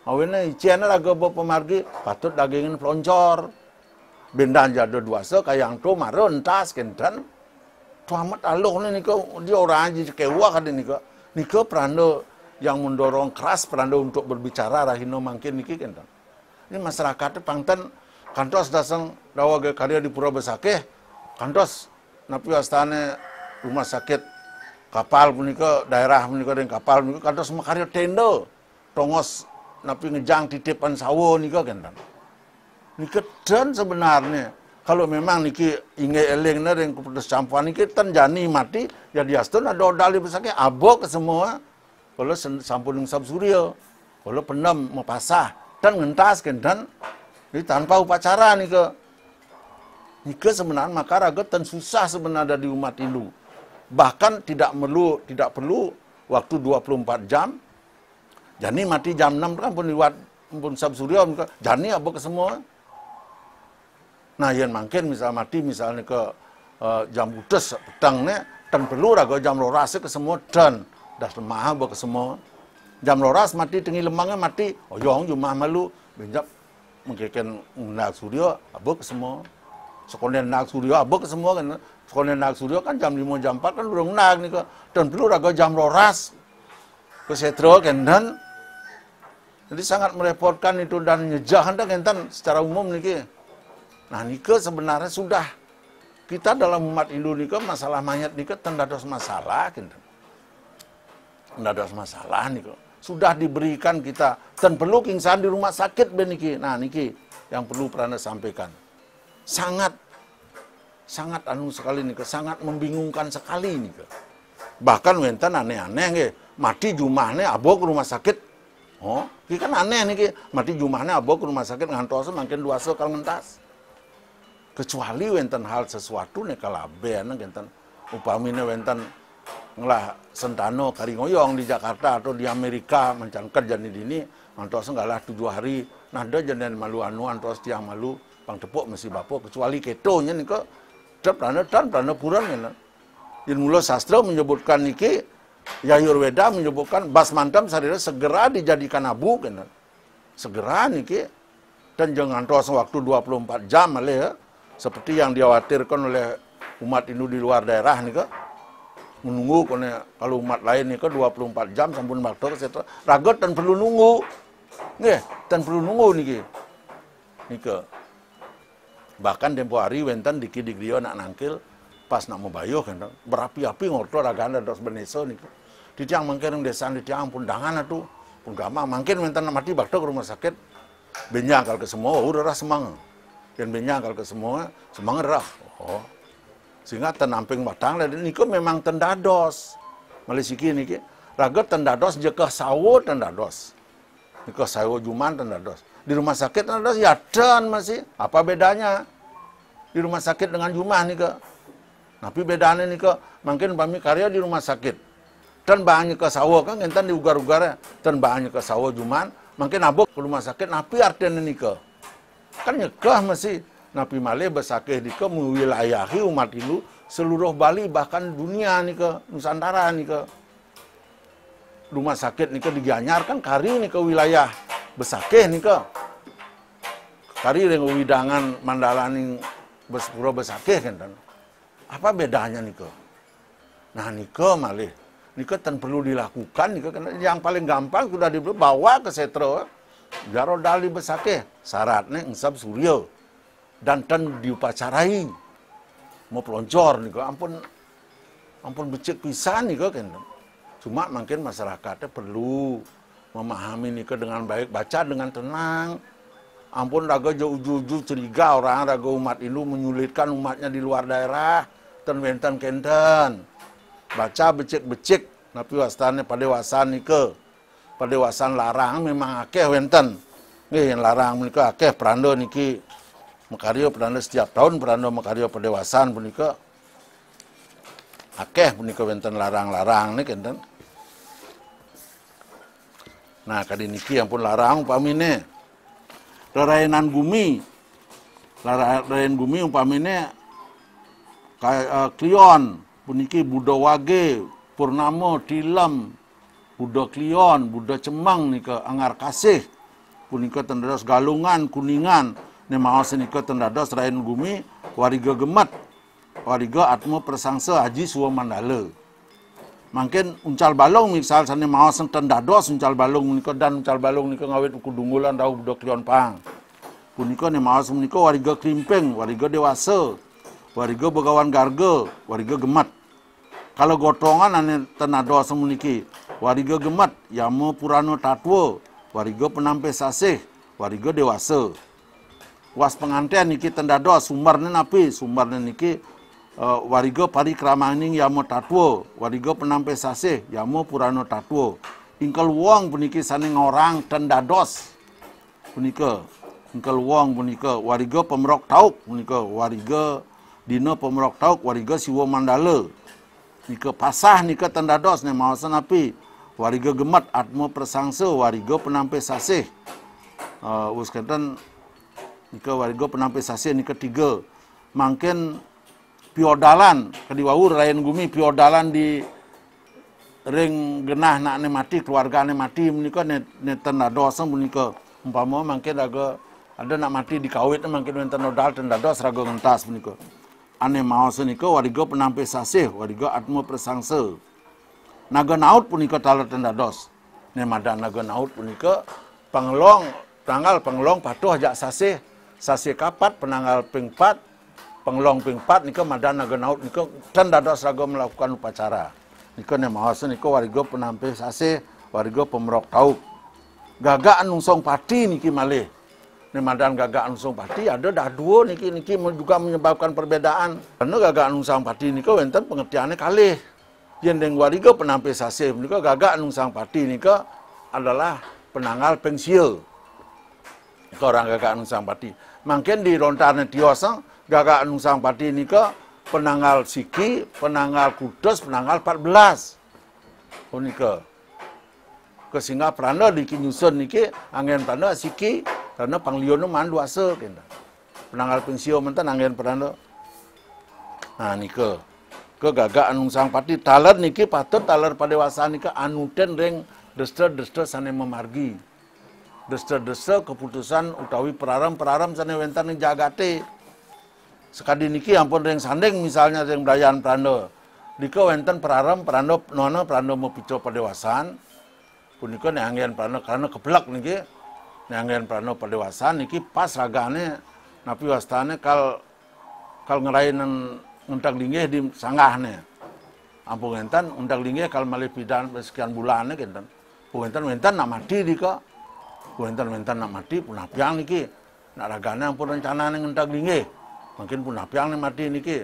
awene icena bo pemargi patut dagingin peloncor bendan dua so kayang tu maro entas kenten Tuhamat aluh ni niko dia orang aja kewa kadin niko niko perando yang mendorong keras peranda untuk berbicara rahino mangkin niki kentang. Ini masyarakat pangten kantos dasang dawa ke karya di pura besake kantos napi wastane rumah sakit kapal punika daerah punika dengan kapal punika kantos makarya tendo tongos napi ngejang titipan sawo nika kentang. Niki dan sebenarnya kalau memang niki inge eleng na yang keputus campuan niki tan mati ya diastun ada dalih besake abok semua kalau sampun sab surya kalau penem mau pasah dan ngentas dan ini tanpa upacara nih ke Nika sebenarnya maka dan susah sebenarnya di umat Hindu. Bahkan tidak perlu tidak perlu waktu 24 jam. Jani mati jam 6 kan pun diwad pun sab surya jani apa ke semua. Nah yang mungkin misal mati misalnya ke uh, jam udes petangnya dan perlu ragu jam lorase ke semua dan dah lemah buat semua jam loras mati tengi lemangnya mati oh yong cuma malu benjap mengkaitkan nak suryo ke semua sekolah nak suryo ke semua kan sekolah nak suryo kan jam lima jam empat kan belum nak nih ke. dan perlu raga jam loras ke setro kan dan jadi sangat merepotkan itu dan nyejah anda kentan secara umum ke. nah ke sebenarnya sudah kita dalam umat Indonesia masalah mayat tanda dos masalah kentan tidak ada masalah nih kok. Sudah diberikan kita dan perlu kingsan di rumah sakit beniki. Nah niki yang perlu Prana sampaikan. Sangat sangat anu sekali nih, sangat membingungkan sekali nih. Bahkan wenten aneh-aneh nggih, mati jumahnya abo ke rumah sakit. Oh, ini kan aneh nih, mati jumahnya abo ke rumah sakit ngantos makin dua so kalau mentas. Kecuali wenten hal sesuatu nih kalau abe, wenten upamine wenten ngelah sentano ngoyong di Jakarta atau di Amerika mencan kerja di dini antos enggalah tujuh hari nah ada jadian malu anu antos tiang malu pang tepuk mesti bapo kecuali ketonya nya niko tetap tanah dan tanah kurang ya ilmu sastra menyebutkan niki Weda menyebutkan basmantam sarira segera dijadikan abu kan segera niki dan jangan terus waktu 24 jam oleh ya. seperti yang dikhawatirkan oleh umat Hindu di luar daerah nih menunggu kalau umat lain itu 24 jam sampun baktor etc. Ragot dan perlu nunggu. Nggih, dan perlu nunggu niki. ke Bahkan tempo hari wenten diki digrio nak nangkil pas nak membayuh kan berapi-api ngorto agana dos beneso niki. Di tiang mangkering desa di tiang pun dangan itu pun gama mangkin wenten mati baktor rumah sakit kal ke semua udara oh, semangat semang. Dan kal ke semua semang rah. Oh, sehingga tenamping batang dan niku memang tendados Malaysia niki raga tendados jeka sawo tendados niko sawo juman tendados di rumah sakit tendados ya dan masih apa bedanya di rumah sakit dengan juman ke nah, tapi bedanya niko mungkin kami karya di rumah sakit dan banyak ke sawo kan entan di ugar-ugar ya. dan banyak ke sawo juman mungkin abok ke rumah sakit nah, tapi artinya niko kan nyekah masih Nabi Male besakeh di ke wilayahi umat Hindu seluruh Bali bahkan dunia nih ke Nusantara nih ke rumah sakit nih ke kan kari nih ke wilayah besakeh nih ke kari dengan widangan mandala nih bersepuro besakeh kan apa bedanya nih ke nah nih ke Malik nih ke tan perlu dilakukan nih ke yang paling gampang sudah dibawa ke setro jaro dali besakeh syaratnya ngsab suryo dan dan diupacarai mau pelonjor nih kok ampun ampun becek pisan nih kok kan. cuma mungkin masyarakatnya perlu memahami nih dengan baik baca dengan tenang ampun raga jauh-jauh curiga orang raga umat Hindu menyulitkan umatnya di luar daerah tenwentan kenten baca becek becek tapi wastane pada wasan nih ke pada wasan larang memang akeh wenten nih eh, yang larang mereka akeh perando niki Mekario pernah setiap tahun pernah Mekario pendewasaan punika akeh punika benten larang-larang nih kenten. Nah kali niki yang pun larang upamine larainan bumi, larain bumi upamine uh, eh, klion puniki Buddha Wage Purnamo Tilam Buddha Klion Buddha Cemang ke Angar Kasih punika tenderas Galungan Kuningan ne maos niko tendados rayon gumi wariga gemat wariga atmo persangsa haji suwa mandala mungkin uncal balong misal sana maos tendados uncal ni niko dan uncal balong ni niko ngawit uku dunggulan dau budok lion pang puniko ne maos warga wariga krimpeng wariga dewasa wariga begawan garga wariga gemat kalau gotongan ane tenados meniki wariga gemat yamo purano tatwo wariga penampes sasih wariga dewasa was pengantian niki tenda dos sumbernya napi sumbernya niki uh, eh, warigo pari ya yamo tatwo warigo penampe sase yamo purano tatwo ingkel wong puniki saning orang tenda dos punika ingkel wong punika warigo pemrok tauk punika warigo dino pemrok tauk warigo siwo mandale nika pasah nika tenda dos ne mawasan api warigo gemat atmo persangse warigo penampe sasih uh, eh, uskenten Nika warga penampil sasih nikah tiga. Mungkin piodalan kediwau rayan gumi piodalan di ring genah nak ne mati keluarga ne mati menika ne, ne tanda dosa menika umpama mungkin ada ada nak mati di kawit mungkin ne tanda dal tanda dosa raga gentas menika ane mau, nikah warga penampil sasih warga atmo persangsa naga naut punika talat tanda dos ne madan naga naut punika pengelong tanggal pengelong patuh ajak sasih sasi kapat penanggal pingpat penglong pingpat niko madana genaut kan dadak sago melakukan upacara ne nemawas niko warigo penampil sasi warigo pemerok tau gagak anungsong pati niki malih ne madan gagak anungsong pati ada dah dua niki niki juga menyebabkan perbedaan karena gagak anungsong pati niko wenten pengertiannya kali yang deng warigo penampil sasi niko gagak anungsong pati niko adalah penanggal pensil itu orang gagak anungsong pati mangken di rontane dioseng gagak anung padi ini ke penanggal siki, penanggal kudus, penanggal 14. ke singa prana di kinyusun niki angin peranda siki karena pangliono mandu ase kena. Penanggal pensio mentan angin prana Nah ke gagak anung sang pati talar niki patut talar pada wasan nika anuten reng destra destra sana memargi desa-desa keputusan utawi peraram-peraram sana wentar yang jagate sekali niki ampun yang sandeng misalnya yang dayaan prando dika wenten peraram prando nona prando mau pico padewasan punika neangian perando karena kebelak niki neangian perando padewasan niki pas ragane napi wastane kal kal ngerainan ngentang linggih di sanggahne ampun enten undang linggih kal malih pidan sekian bulannya kenten ampun enten nama diri mati dika aku enten nak mati punah piang niki. Nak ragane ampun rencana ning entak linge. Mungkin punah piang neng mati niki.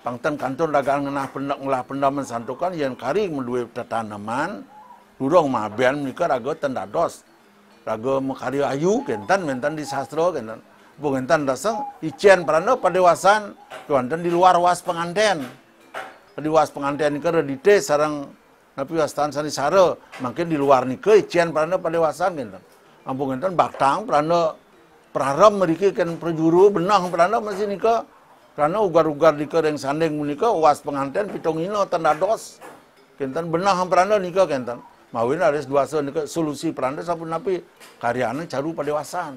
Pangten kantun dagang ngenah pendak ngelah pendam santukan yang kari menduwe tanaman durung mabian menika raga dos, Raga mekari ayu kentan mentan di sastra kentan. Bungentan dasang ijen parana padewasan kewanten di luar was penganten. Di was penganten ke dite sarang tapi wastan sari sare makin di luar nikah ijen parana padewasan kentan ampunten batang prana prarem mereka kan perjuru benang prana masih nika karena ugar-ugar nikah yang sandeng menika was penganten pitung ino tanda dos kenten benang prana nika kenten mawin ada dua nika solusi peranda sapun napi karyana caru padewasan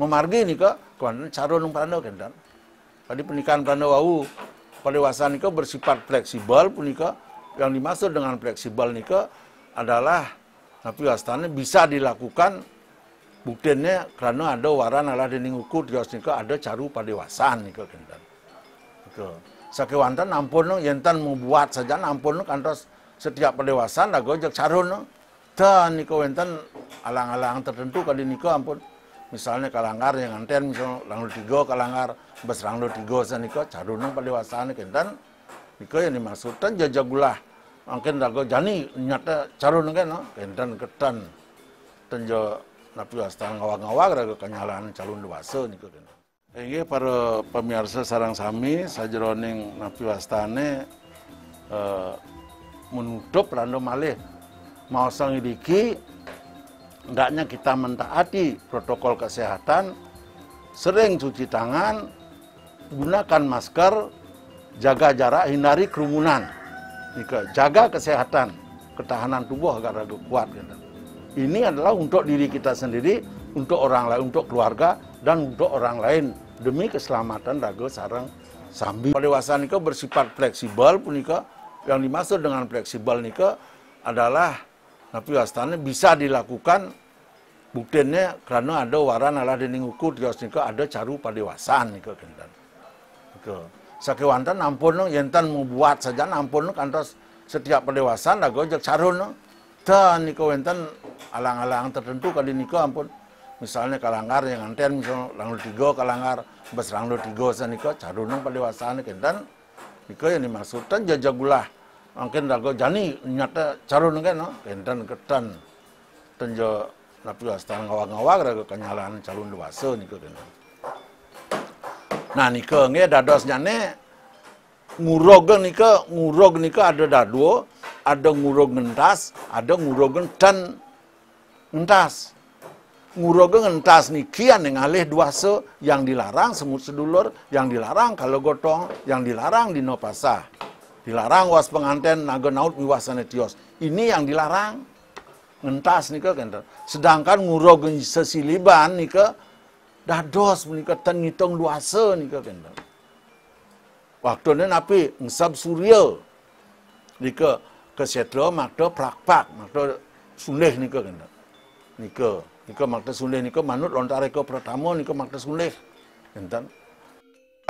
memargi nika kawan caru nung peranda kenten tadi pernikahan peranda wau padewasan nika bersifat fleksibel punika yang dimaksud dengan fleksibel nika adalah tapi wastanya bisa dilakukan buktinya karena ada waran ala dening ukur dios niku ada caru padewasan niko gitu, kentan gitu. sakit wantan ampun no, yentan membuat saja ampun no, kantos setiap padewasan lah gojek carun no. dan niko yentan alang-alang tertentu kali niko ampun misalnya kalangar yang anten misal langlo tigo kalanggar bes tigo. sa niko carun no, padewasan kentan niku yang dimaksudkan jajagulah angken dago jani nyata caru kan no kentan ketan tenjo tapi hasta ya ngawak-ngawak raga kenyalaan calon dewasa gitu kan. Ini para pemirsa sarang sami sajroning napi wastane eh, menutup rando malih mau sang idiki enggaknya kita mentaati protokol kesehatan sering cuci tangan gunakan masker jaga jarak hindari kerumunan jaga kesehatan ketahanan tubuh agar kuat gitu ini adalah untuk diri kita sendiri, untuk orang lain, untuk keluarga, dan untuk orang lain demi keselamatan raga Sarang Sambi. Pendewasaan niko bersifat fleksibel punika yang dimaksud dengan fleksibel niko adalah Nabi Wastani bisa dilakukan buktinya karena ada waran ala dening ukur dios nikah ada caru padewasaan nikah kentan. Gitu. Sakewantan nampun no, yentan buat saja nampun no, kantos setiap pendewasaan lagu jak caru no. Dan niko wentan alang-alang tertentu kali nikah ampun misalnya kalangar yang anten misalnya langlo tiga kalangar bes langlu tiga pada carunang padewasaan kentan nikah yang dimaksudkan gula mungkin dago jani nyata carunang kan kentan ketan tenjo tapi setelah ngawak-ngawak dago kenyalan calon dewasa niko dengan, nah niko nge dados nyane ngurog nikah ngurog nikah ada dadwo ada ngurog ngentas ada ngurog ngentan entas. Nguroge entas nikian yang alih dua se yang dilarang semut sedulur yang dilarang kalau gotong yang dilarang di pasah Dilarang was penganten naga naut miwasane tios. Ini yang dilarang. Entas nika kenter. Sedangkan nguroge sesiliban nika dados menika ten ngitung dua se nika kenter. Waktunya napi ngsab surya. Nika kesetlo makto prakpak makto sundeh nika kenter nika nika makta sulih nika manut lontar ke pertama nika makta sulih enten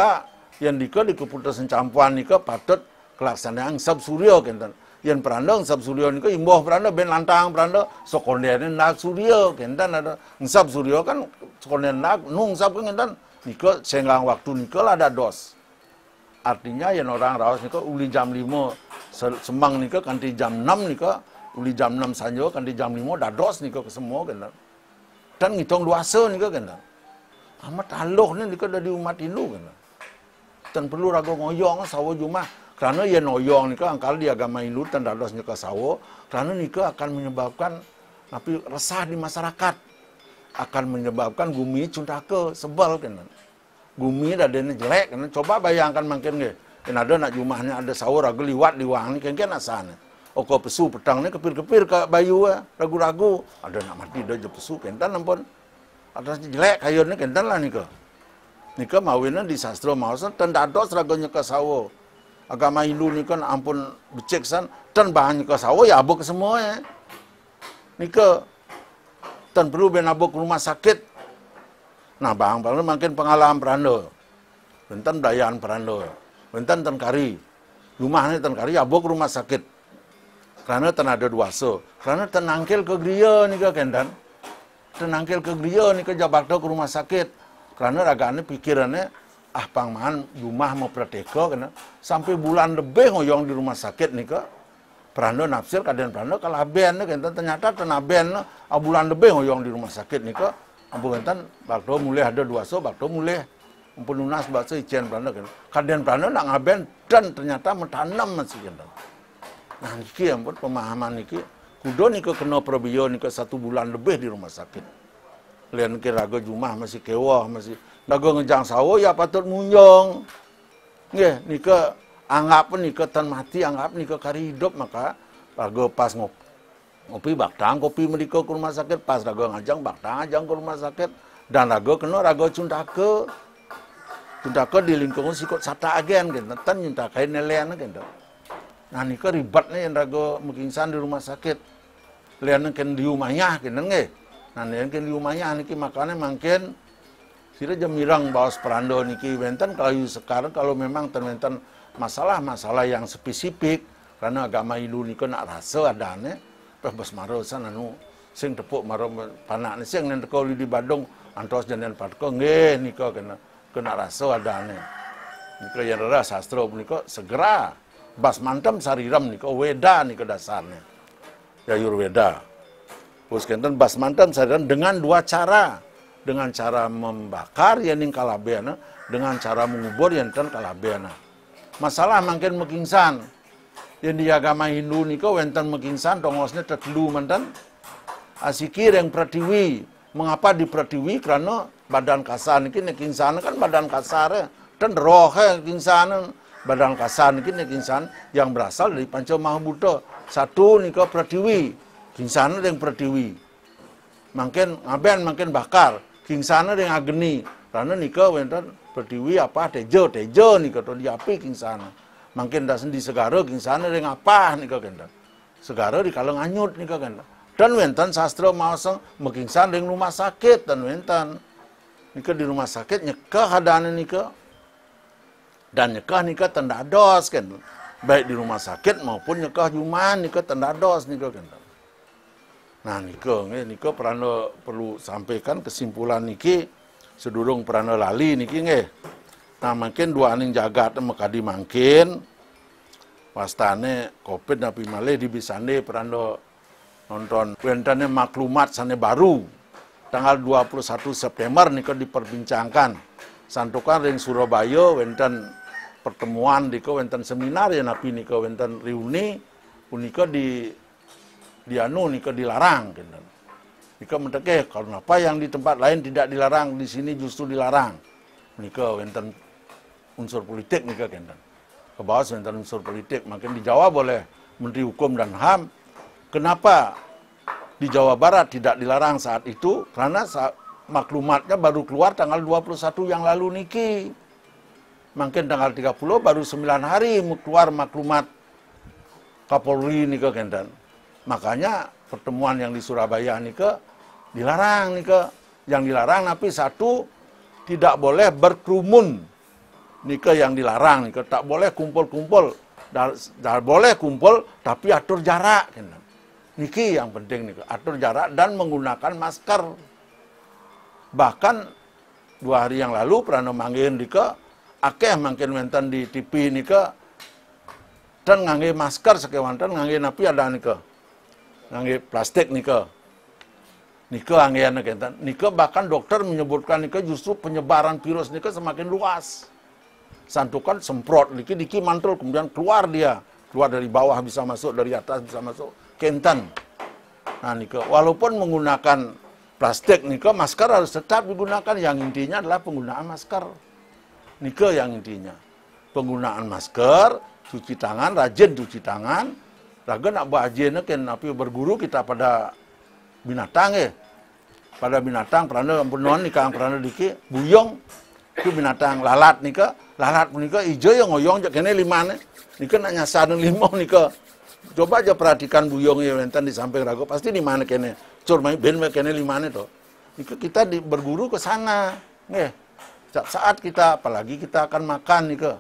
ah yang Niko Niko keputusan campuan nika patut kelaksanaan sab surya kentan yang peranda sab surya nika imbuh peranda ben lantang peranda sokondene nak surya kentan ada sab surya kan sokondian nak nung sab kan kentan nika senggang waktu nika ada dos artinya yang orang rawas nika uli jam lima semang nika kanti jam enam nika uli jam 6 saja kan di jam 5 dah dos ni ke semua kan dan ngitung luasa ni ke kan amat aloh ni ni ke dari umat Hindu kan dan perlu ragu ngoyong sawo juma kerana ia ya noyong ni ke angkal di agama Hindu dan dos ni ke sawo kerana ni ke akan menyebabkan tapi resah di masyarakat akan menyebabkan gumi ke sebal kan gumi yang jelek kan coba bayangkan makin ge kan ada nak jumahnya ada sahur ragu liwat liwang ni kan kan asana Oko oh, pesu ni kepir-kepir ke bayu eh. ragu-ragu. Ada nak mati dah je pesu kentan nampun. Ada jelek ni kentan lah niko niko mawinnya di sastra mawasa dan ada ragonya ke sawo. Agama Hindu kan ampun becek san dan bahannya ke sawo ya abuk semua ya. Eh. ke, dan perlu benabuk rumah sakit. Nah bang, bang makin pengalaman perando. Bentan dayaan perando. Bentan tenkari. Rumahnya tenkari abuk rumah sakit karena tenada so, Karena tenangkil ke griya nih ke kendan. Tenangkil ke griya nih ke jabak ke rumah sakit. Karena ragane pikirannya ah pangman rumah mau prateka kena sampai bulan lebih ngoyong di rumah sakit nih ke perando nafsir kadian Prando kalaben nih kentan ternyata tenaben ah bulan lebih ngoyong di rumah sakit nih ke ampun kentan bakto mulai ada dua so, bakto mulai penunas bahasa ijen perando kena kadian Prando nak ngaben dan ternyata mentanam masih kentan yang pun pemahaman niki kudo niku kena probio niku satu bulan lebih di rumah sakit. Lian ke raga jumah masih kewah masih rago ngejang sawo ya patut munyong. Nggih nika anggap nika tan mati anggap nika kari hidup maka Raga pas ngopi ngopi baktang kopi mereka ke rumah sakit pas rago ngajang baktang ngajang ke rumah sakit dan rago kena rago cundake cundake di lingkungan sikut sata agen gitu tan nyuntakain nelayan gitu Nah ribet nih, yang rago mengingsan di rumah sakit. Lihat kan di rumahnya, kena nge. Nah lihat kan di rumahnya, ini makanya makin Sira jam bilang bahwa Sperando niki wenten kalau sekarang kalau memang terbentan masalah-masalah yang spesifik karena agama Hindu niku nak rasa ada terus bos marosan anu sing tepuk maro panak ni sing nendeko di Badung antos jenen patko nggih niko kena kena rasa ada adane. niko yang rasa sastra niko segera bas mantam sariram nih weda nih ke dasarnya ya, yur weda puskenten mantam sariram dengan dua cara dengan cara membakar yang ning kalabena, dengan cara mengubur yang ten kalabena. masalah makin mekingsan yang di agama Hindu niko wenten mekingsan tongosnya terlalu mantan asikir yang pratiwi mengapa di pratiwi karena badan kasar niki kinsan kan badan kasar e. dan rohnya e, kingsan e barangkasan iki nek kinsan yang berasal dari panca Mahabuddha satu nika pradiwi kinsana yang pradiwi makin ngaben makin bakar kinsana yang ageni karena nika wonten pradiwi apa tejo tejo nika to diapi kinsana makin dah sendi segara kinsana yang apa nika kenda segara di kaleng anyut nika kenda dan wonten sastra maoseng megingsana yang rumah sakit dan nih nika di rumah sakit nyekah nih nika dan nikah-nikah tanda dos kan. Baik di rumah sakit maupun nikah juman, nikah tanda dos nikah kan. Nah nikah, eh, nikah perlu perlu sampaikan kesimpulan niki sedurung perana lali niki nih. Nah mungkin dua aning jagat eh, mekadi mungkin pastane covid napi male di bisane perana nonton wentane maklumat sana baru tanggal 21 September niko diperbincangkan santukan ring Surabaya wenten pertemuan di wenten seminar ya napi niko wenten reuni punika di di anu niko dilarang gitu. Niko mentekeh kalau apa yang di tempat lain tidak dilarang di sini justru dilarang. Niko wenten unsur politik niko gitu. kenten. Ke bawah wenten unsur politik makin dijawab oleh Menteri Hukum dan HAM kenapa di Jawa Barat tidak dilarang saat itu karena maklumatnya baru keluar tanggal 21 yang lalu niki mungkin tanggal 30 baru 9 hari keluar maklumat Kapolri nih ke Kenten. Makanya pertemuan yang di Surabaya nih ke dilarang nih ke yang dilarang tapi satu tidak boleh berkerumun nih ke yang dilarang nih ke tak boleh kumpul-kumpul dar boleh kumpul tapi atur jarak kena. Niki yang penting nih atur jarak dan menggunakan masker. Bahkan dua hari yang lalu Prano manggil ke akeh mungkin wonten di TV nika dan ngangge masker dan ngangge napi ada nika ngangge plastik nika nika anak kentan nika bahkan dokter menyebutkan nika justru penyebaran virus nika semakin luas santukan semprot niki diki mantul kemudian keluar dia keluar dari bawah bisa masuk dari atas bisa masuk kentan nah nika walaupun menggunakan plastik nika masker harus tetap digunakan yang intinya adalah penggunaan masker Nikel yang intinya. Penggunaan masker, cuci tangan, rajin cuci tangan. Raga nak bahajena kan, tapi berguru kita pada binatang ya. Pada binatang, pernah penuhan nikah pernah dikit, buyong. Itu binatang lalat nika lalat nika hijau yang ngoyong, kene lima nih. nika nak nyasar lima nika Coba aja perhatikan buyong ya di samping raga, pasti di mana kene. Cur main ben kene lima nih toh. Nika kita di, berguru ke sana. Nih saat kita, apalagi kita akan makan nih ke.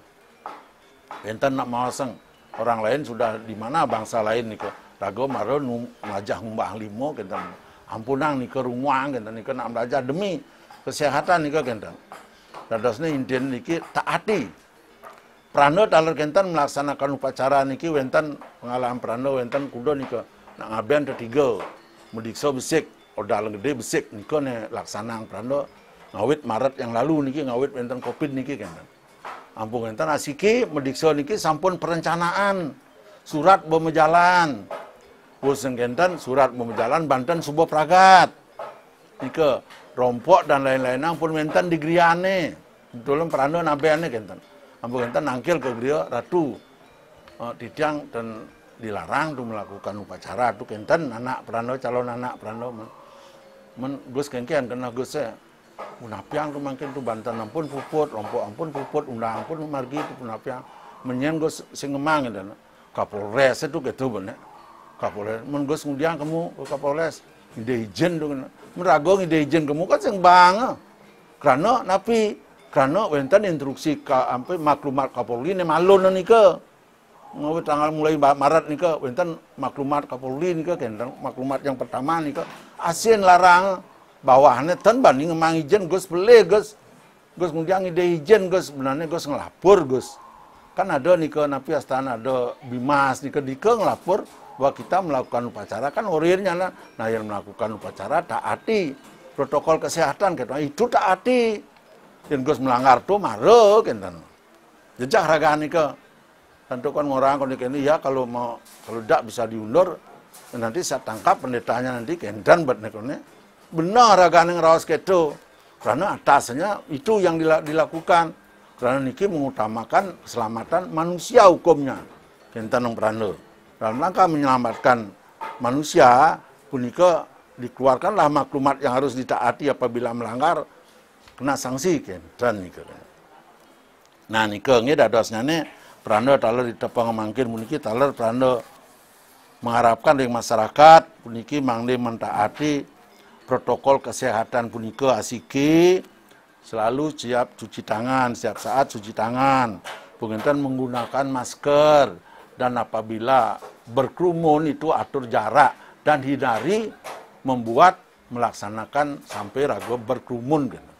Enten nak mawaseng. Orang lain sudah di mana bangsa lain nih ke. Rago maro ngajah mbah limo kita. Ampunang nih ke rumah kita nih ke nak belajar demi kesehatan nih ke kita. nih ke niki taati. Prano talur kentan melaksanakan upacara niki wenten pengalaman prano wenten kudo ke. nak ngabean ketiga mudikso besik odal gede besik niko ne laksanang prano ngawit Maret yang lalu niki ngawit enten Covid niki kan Ampun enten asiki mediksa niki sampun perencanaan surat bermejalan Wuseng kenten surat bermejalan Banten sebuah Pragat. Nike rompok dan lain-lain ampun menten di griane. Dalam perano nabeane kenten. Ampun kentan nangkil ke griya ratu. Uh, didang dan dilarang tuh melakukan upacara tuh kenten anak perano calon anak perano men, men gus kengkian kena gus saya eh unapiang tu mungkin tu bantan ampun puput, lompok ampun puput, undang ampun margi tu unapiang menyen gue singemang itu kapolres itu gitu bener kapolres mengus kemudian kamu ke kapolres ide ijen tu meragong ide kamu kan sing bang karena napi karena wenten instruksi ka ampe maklumat kapolri malu malon ke, ngawe tanggal mulai Maret ke, wenten maklumat kapolri nih ke, maklumat yang pertama ke, asin larang bawahannya ten banding emang ijen gus beli gus gus kemudian ide ijen gus sebenarnya gus ngelapor gus kan ada nih ke napi astana ada bimas nih ke dike ngelapor bahwa kita melakukan upacara kan warriornya nah, nah yang melakukan upacara taati protokol kesehatan gitu. nah, itu taati yang gus melanggar tuh marah gitu jejak raga nih ke tentu kan orang kalau ini ya kalau mau kalau tidak bisa diundur nanti saya tangkap pendetanya nanti kendan gitu, buat nekonnya benar agak rawas keto karena atasnya itu yang dilakukan karena niki mengutamakan keselamatan manusia hukumnya nong prana dalam rangka menyelamatkan manusia punika dikeluarkanlah maklumat yang harus ditaati apabila melanggar kena sanksi kita niku nah niku nggih nih prana taler ditepang mangkir puniki taler prana mengharapkan dari masyarakat puniki mangli mentaati protokol kesehatan punika asiki selalu siap cuci tangan setiap saat cuci tangan pengenten menggunakan masker dan apabila berkerumun itu atur jarak dan hindari membuat melaksanakan sampai ragu berkerumun gitu.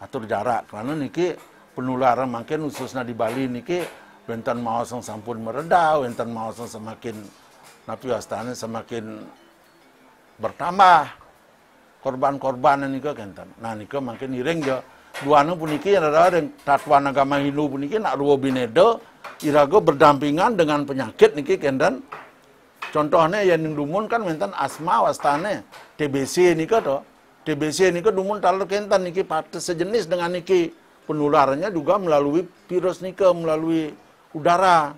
atur jarak karena niki penularan makin khususnya di Bali niki benten mau sampun meredah benten mau semakin napi semakin bertambah korban-korbanan niku kenten. Nah niku makin ireng ya. Dua nu puniki yang ada yang tatuan agama Hindu puniki nak ruwo binedo irago berdampingan dengan penyakit niki kenten. Contohnya yang dumun kan menten asma wastane TBC niku to. TBC niku dumun talu kenten niki patut sejenis dengan niki penularannya juga melalui virus nike melalui udara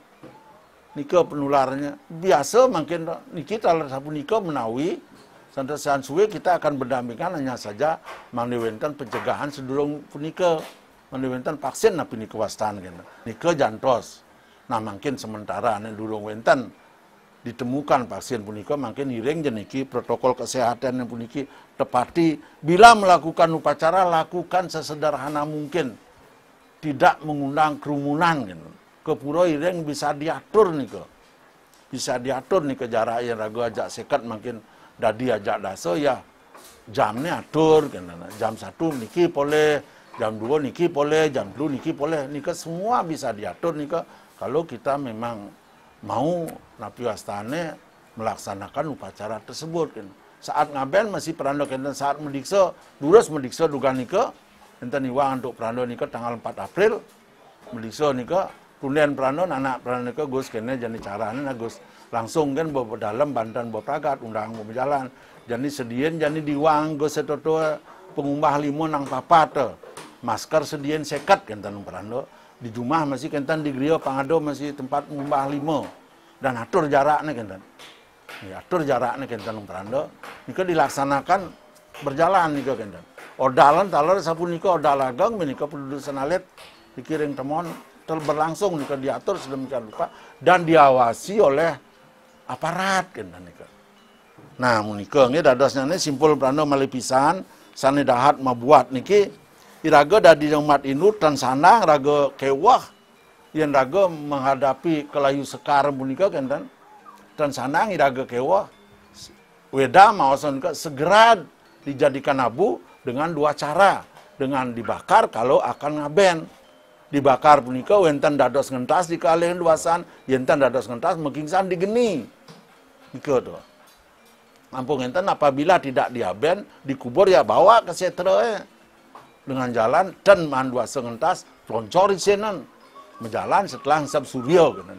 nike penularannya biasa makin niki talar sapu nike menawi Sampai suwe kita akan berdampingan hanya saja mandiwenten pencegahan sedulung punike. Mandiwenten vaksin napi ni kewastan gitu. Nike jantos. Nah mungkin sementara nih dulung wenten ditemukan vaksin punike, mungkin hiring jeniki protokol kesehatan yang puniki tepati bila melakukan upacara lakukan sesederhana mungkin tidak mengundang kerumunan gitu. Kepuro hiring bisa diatur nih ke bisa diatur nih ke jarak yang ragu ajak sekat mungkin dah diajak so ya jamnya atur jam satu niki boleh jam dua niki boleh jam dua niki boleh nika semua bisa diatur nika kalau kita memang mau napi wastane melaksanakan upacara tersebut kan saat ngaben masih perando kena saat mendikso durus mendikso duga nika enten iwang untuk perando nika tanggal 4 April mendikso nika kemudian perando anak perando nika gus kena jadi cara nah gus langsung kan bawa dalam bandan bawa pragat undang bawa jalan jadi sedian jadi diwang gue setoto pengumah limo nang papat masker sedian sekat kentan umperan lo di rumah masih kentan di griyo pangado masih tempat pengumah limo dan atur jaraknya kentan atur jaraknya kentan umperan lo dilaksanakan berjalan nika kentan odalan talar sapun nika odalagang menika penduduk senalet dikiring temon berlangsung niko diatur sedemikian rupa dan diawasi oleh aparat kan nika. Nah munika nggih ya, dadosnya ni simpul prano melipisan sana dahat membuat niki iraga dari umat inut dan sanang raga kewah yang raga menghadapi kelayu sekar munika kan dan dan sanang iraga kewah weda mawasan ke segera dijadikan abu dengan dua cara dengan dibakar kalau akan ngaben dibakar punika wenten dados ngentas dikalihin luasan yenten dados ngentas megingsan digeni niko to ampun enten apabila tidak diaben dikubur ya bawa ke setra eh. dengan jalan dan mandua sengentas loncori senan menjalan setelah sab suryo, kena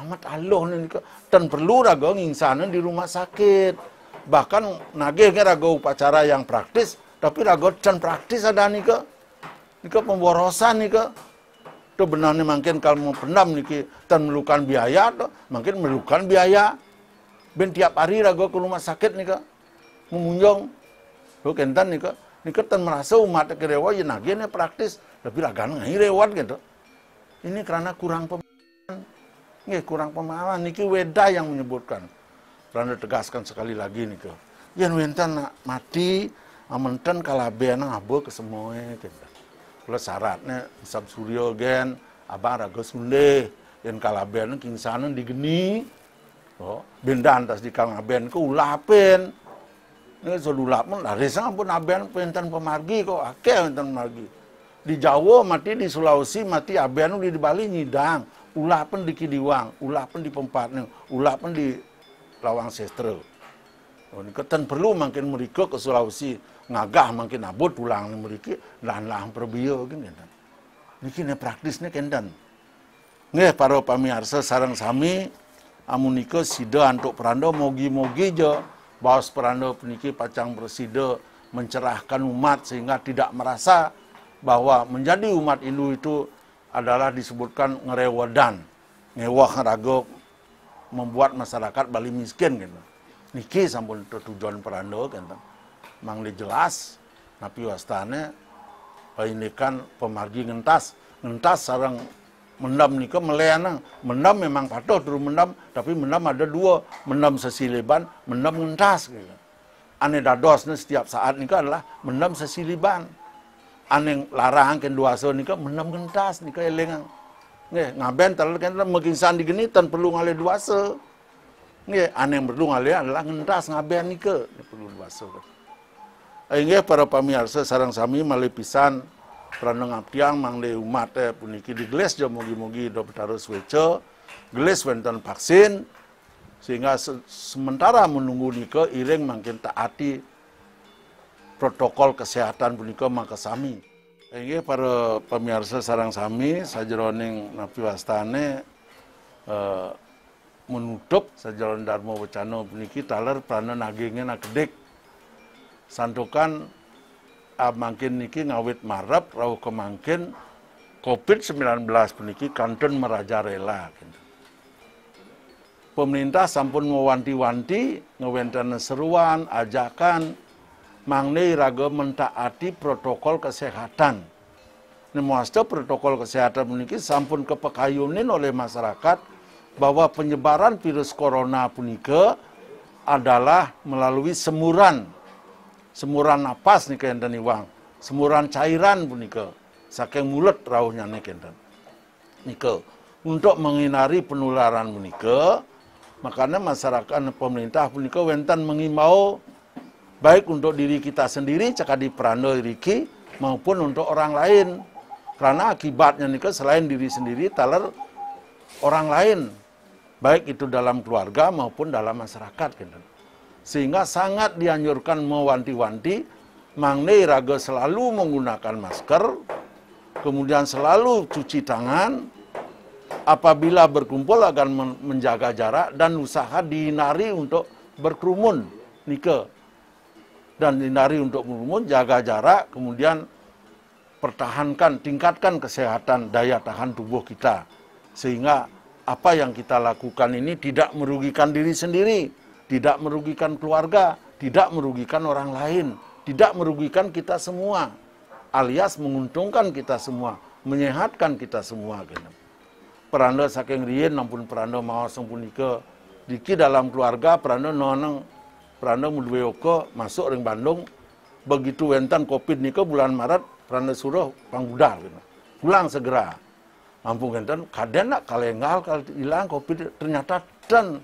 amat Allah ni dan perlu raga ngingsanan di rumah sakit bahkan nagih ke raga upacara yang praktis tapi raga dan praktis ada nika nika pemborosan niko benar benarnya mungkin kalau mau pendam nih kita melukan biaya tuh mungkin melukan biaya ben tiap hari gue ke rumah sakit nih ke, mengunjung lo kentan nih nih ke dan merasa umat kerewa ya nagiannya praktis lebih ragan nih rewat gitu ini karena kurang pemahaman nih kurang pemahaman niki weda yang menyebutkan karena tegaskan sekali lagi nih ke, yang wentan nak mati amenten kalau nang abo kesemua gitu kula syaratnya Usap Suryo gen apa raga Sunde yang kalaben kingsanan digeni oh benda tas di kalaben ku ulapin ini sedulap lah risa pun aben penten pemargi kok akeh penten pemargi di Jawa mati di Sulawesi mati aben di Bali nyidang ulapen di Kidiwang ulapen di Pempatne ulapen di Lawang Sestrel Oh, ini kan perlu makin mereka ke Sulawesi ngagah mungkin abot tulang ni meriki lahan-lahan perbio kan kentan. ini praktis praktisnya kentan. nih para pemirsa sarang sami amuniko nika sida antuk perando mogi-mogi je baos perando puniki pacang bersida mencerahkan umat sehingga tidak merasa bahwa menjadi umat ilu itu adalah disebutkan dan ngewah ragok membuat masyarakat Bali miskin gitu. Niki sampun tujuan perando gitu. Kan, mangle jelas napi wastane kan pemargi ngentas ngentas sarang mendam niko melayanang mendam memang patuh terus mendam tapi mendam ada dua mendam sesiliban mendam ngentas gitu ane dadosnya setiap saat nika adalah mendam sesiliban ane larang ken dua so niko mendam ngentas nika elengang Nih, ngaben terlalu kan mungkin sandi geni tan perlu ngale dua se. nih ane yang perlu ngale adalah ngentas ngaben niko perlu dua se. Inggih para pamirsa sarang sami malih pisan praneng abdiang mangle umat eh puniki digeles jo mugi-mugi do petarus weco geles wonten vaksin sehingga se sementara menunggu niko iring makin taati protokol kesehatan punika mangka sami. Inggih para pemirsa sarang sami sajeroning napi wastane eh, menutup sajalan Dharma Wacana puniki taler prana nagingnya nagedik santukan ah, mangkin niki ngawit marap rawuh kemangkin COVID-19 puniki kantun merajarela gitu. Pemerintah sampun ngewanti-wanti, ngewenten seruan, ajakan, mangne raga mentaati protokol kesehatan. Nemuasta protokol kesehatan puniki sampun kepekayunin oleh masyarakat bahwa penyebaran virus corona punika adalah melalui semuran semuran napas nih kenten iwang semuran cairan Nikel, saking mulut rauhnya nih kenten nike untuk menghindari penularan Nikel, makanya masyarakat pemerintah Nikel wentan mengimbau baik untuk diri kita sendiri cakap di perando riki maupun untuk orang lain karena akibatnya nih selain diri sendiri taler orang lain baik itu dalam keluarga maupun dalam masyarakat kenten sehingga sangat dianjurkan mewanti-wanti Mangne Raga selalu menggunakan masker, kemudian selalu cuci tangan, apabila berkumpul akan menjaga jarak dan usaha dihindari untuk berkerumun, Nike. Dan dihindari untuk berkerumun, jaga jarak, kemudian pertahankan, tingkatkan kesehatan daya tahan tubuh kita. Sehingga apa yang kita lakukan ini tidak merugikan diri sendiri, tidak merugikan keluarga, tidak merugikan orang lain, tidak merugikan kita semua, alias menguntungkan kita semua, menyehatkan kita semua. Gitu. Peranda saking rien, namun peranda mau sempun ke diki dalam keluarga peranda noneng, peranda mudwe masuk ring Bandung, begitu wentan covid nike bulan Maret, peranda suruh panggudar, gitu. pulang segera. mampu rentan, kadang nak kalenggal, kalau hilang, kopi ternyata dan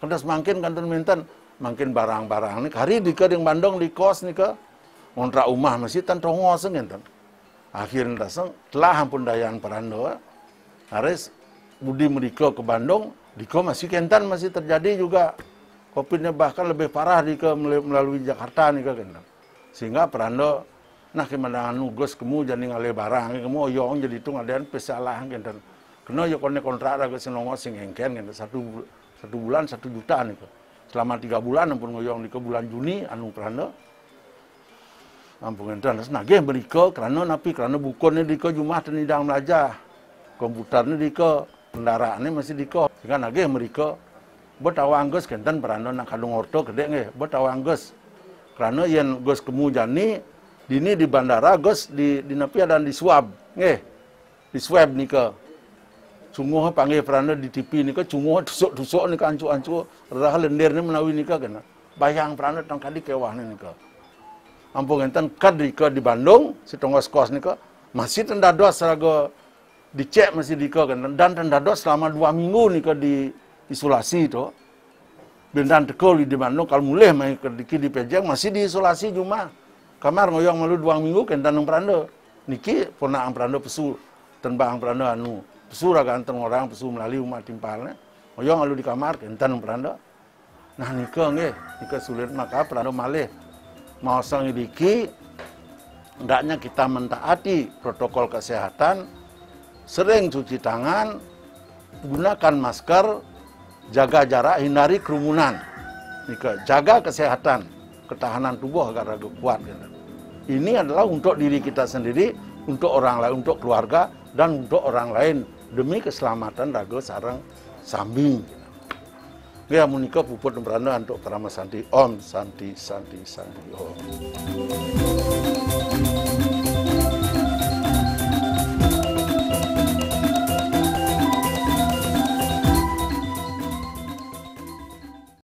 kertas semakin kantun minten makin barang-barang nih hari di kering Bandung di kos nih ke ngontra umah masih tan tongo seng kan akhirnya daseng telah hampun dayan perando eh. harus budi meriko ke Bandung di kos masih kentan masih terjadi juga kopinya bahkan lebih parah di ke melalui Jakarta nih kentan sehingga perando nah kemana nugas kemu jadi ngalih barang kemu oyong jadi itu ngadain pesalah gitu kena yo kone kontrak ragu sinongo sing hengken satu satu bulan satu jutaan itu selama tiga bulan ampun ngoyong di ke bulan Juni anu kerana ampun enten terus nage beriko kerana napi kerana bukunya di ke jumah dan idang belajar komputernya di ke kendaraannya masih di ke sehingga nage mereka buat awanggus kenten perana nak kalung orto gede nggih buat awanggus kerana yang gus kemujani dini di bandara gus di di napi ada di swab nggih di swab nih ke Cungoh panggil perana di TV ni ke cungoh dusuk-dusuk ni ke ancu-ancu rah lendir ni menawi ni ke kena. Bayang perana tang kali kewah ni ni ke. Ampun enten kad di ke di Bandung si tonggos kos ni ke masih tendados seraga dicek masih di ke kena dan tendados selama dua minggu ni ke di isolasi tu. Bintan tekol di Bandung kalau mulai main ke di Pejang masih diisolasi cuma kamar ngoyong malu dua minggu kentan peranda niki pernah ang peranda pesul tenbang peranda anu pesura ganteng orang pesu melalui umat timpalnya moyong alu di kamar kentan peranda nah nika nggih nikah sulit maka peranda malih mau sang diki hendaknya kita mentaati protokol kesehatan sering cuci tangan gunakan masker jaga jarak hindari kerumunan nikah jaga kesehatan ketahanan tubuh agar agak kuat gitu. ini adalah untuk diri kita sendiri untuk orang lain untuk keluarga dan untuk orang lain demi keselamatan rago sarang Sambi. Ya gitu. menikah bubur nembrana untuk kerama santi om santi santi santi om.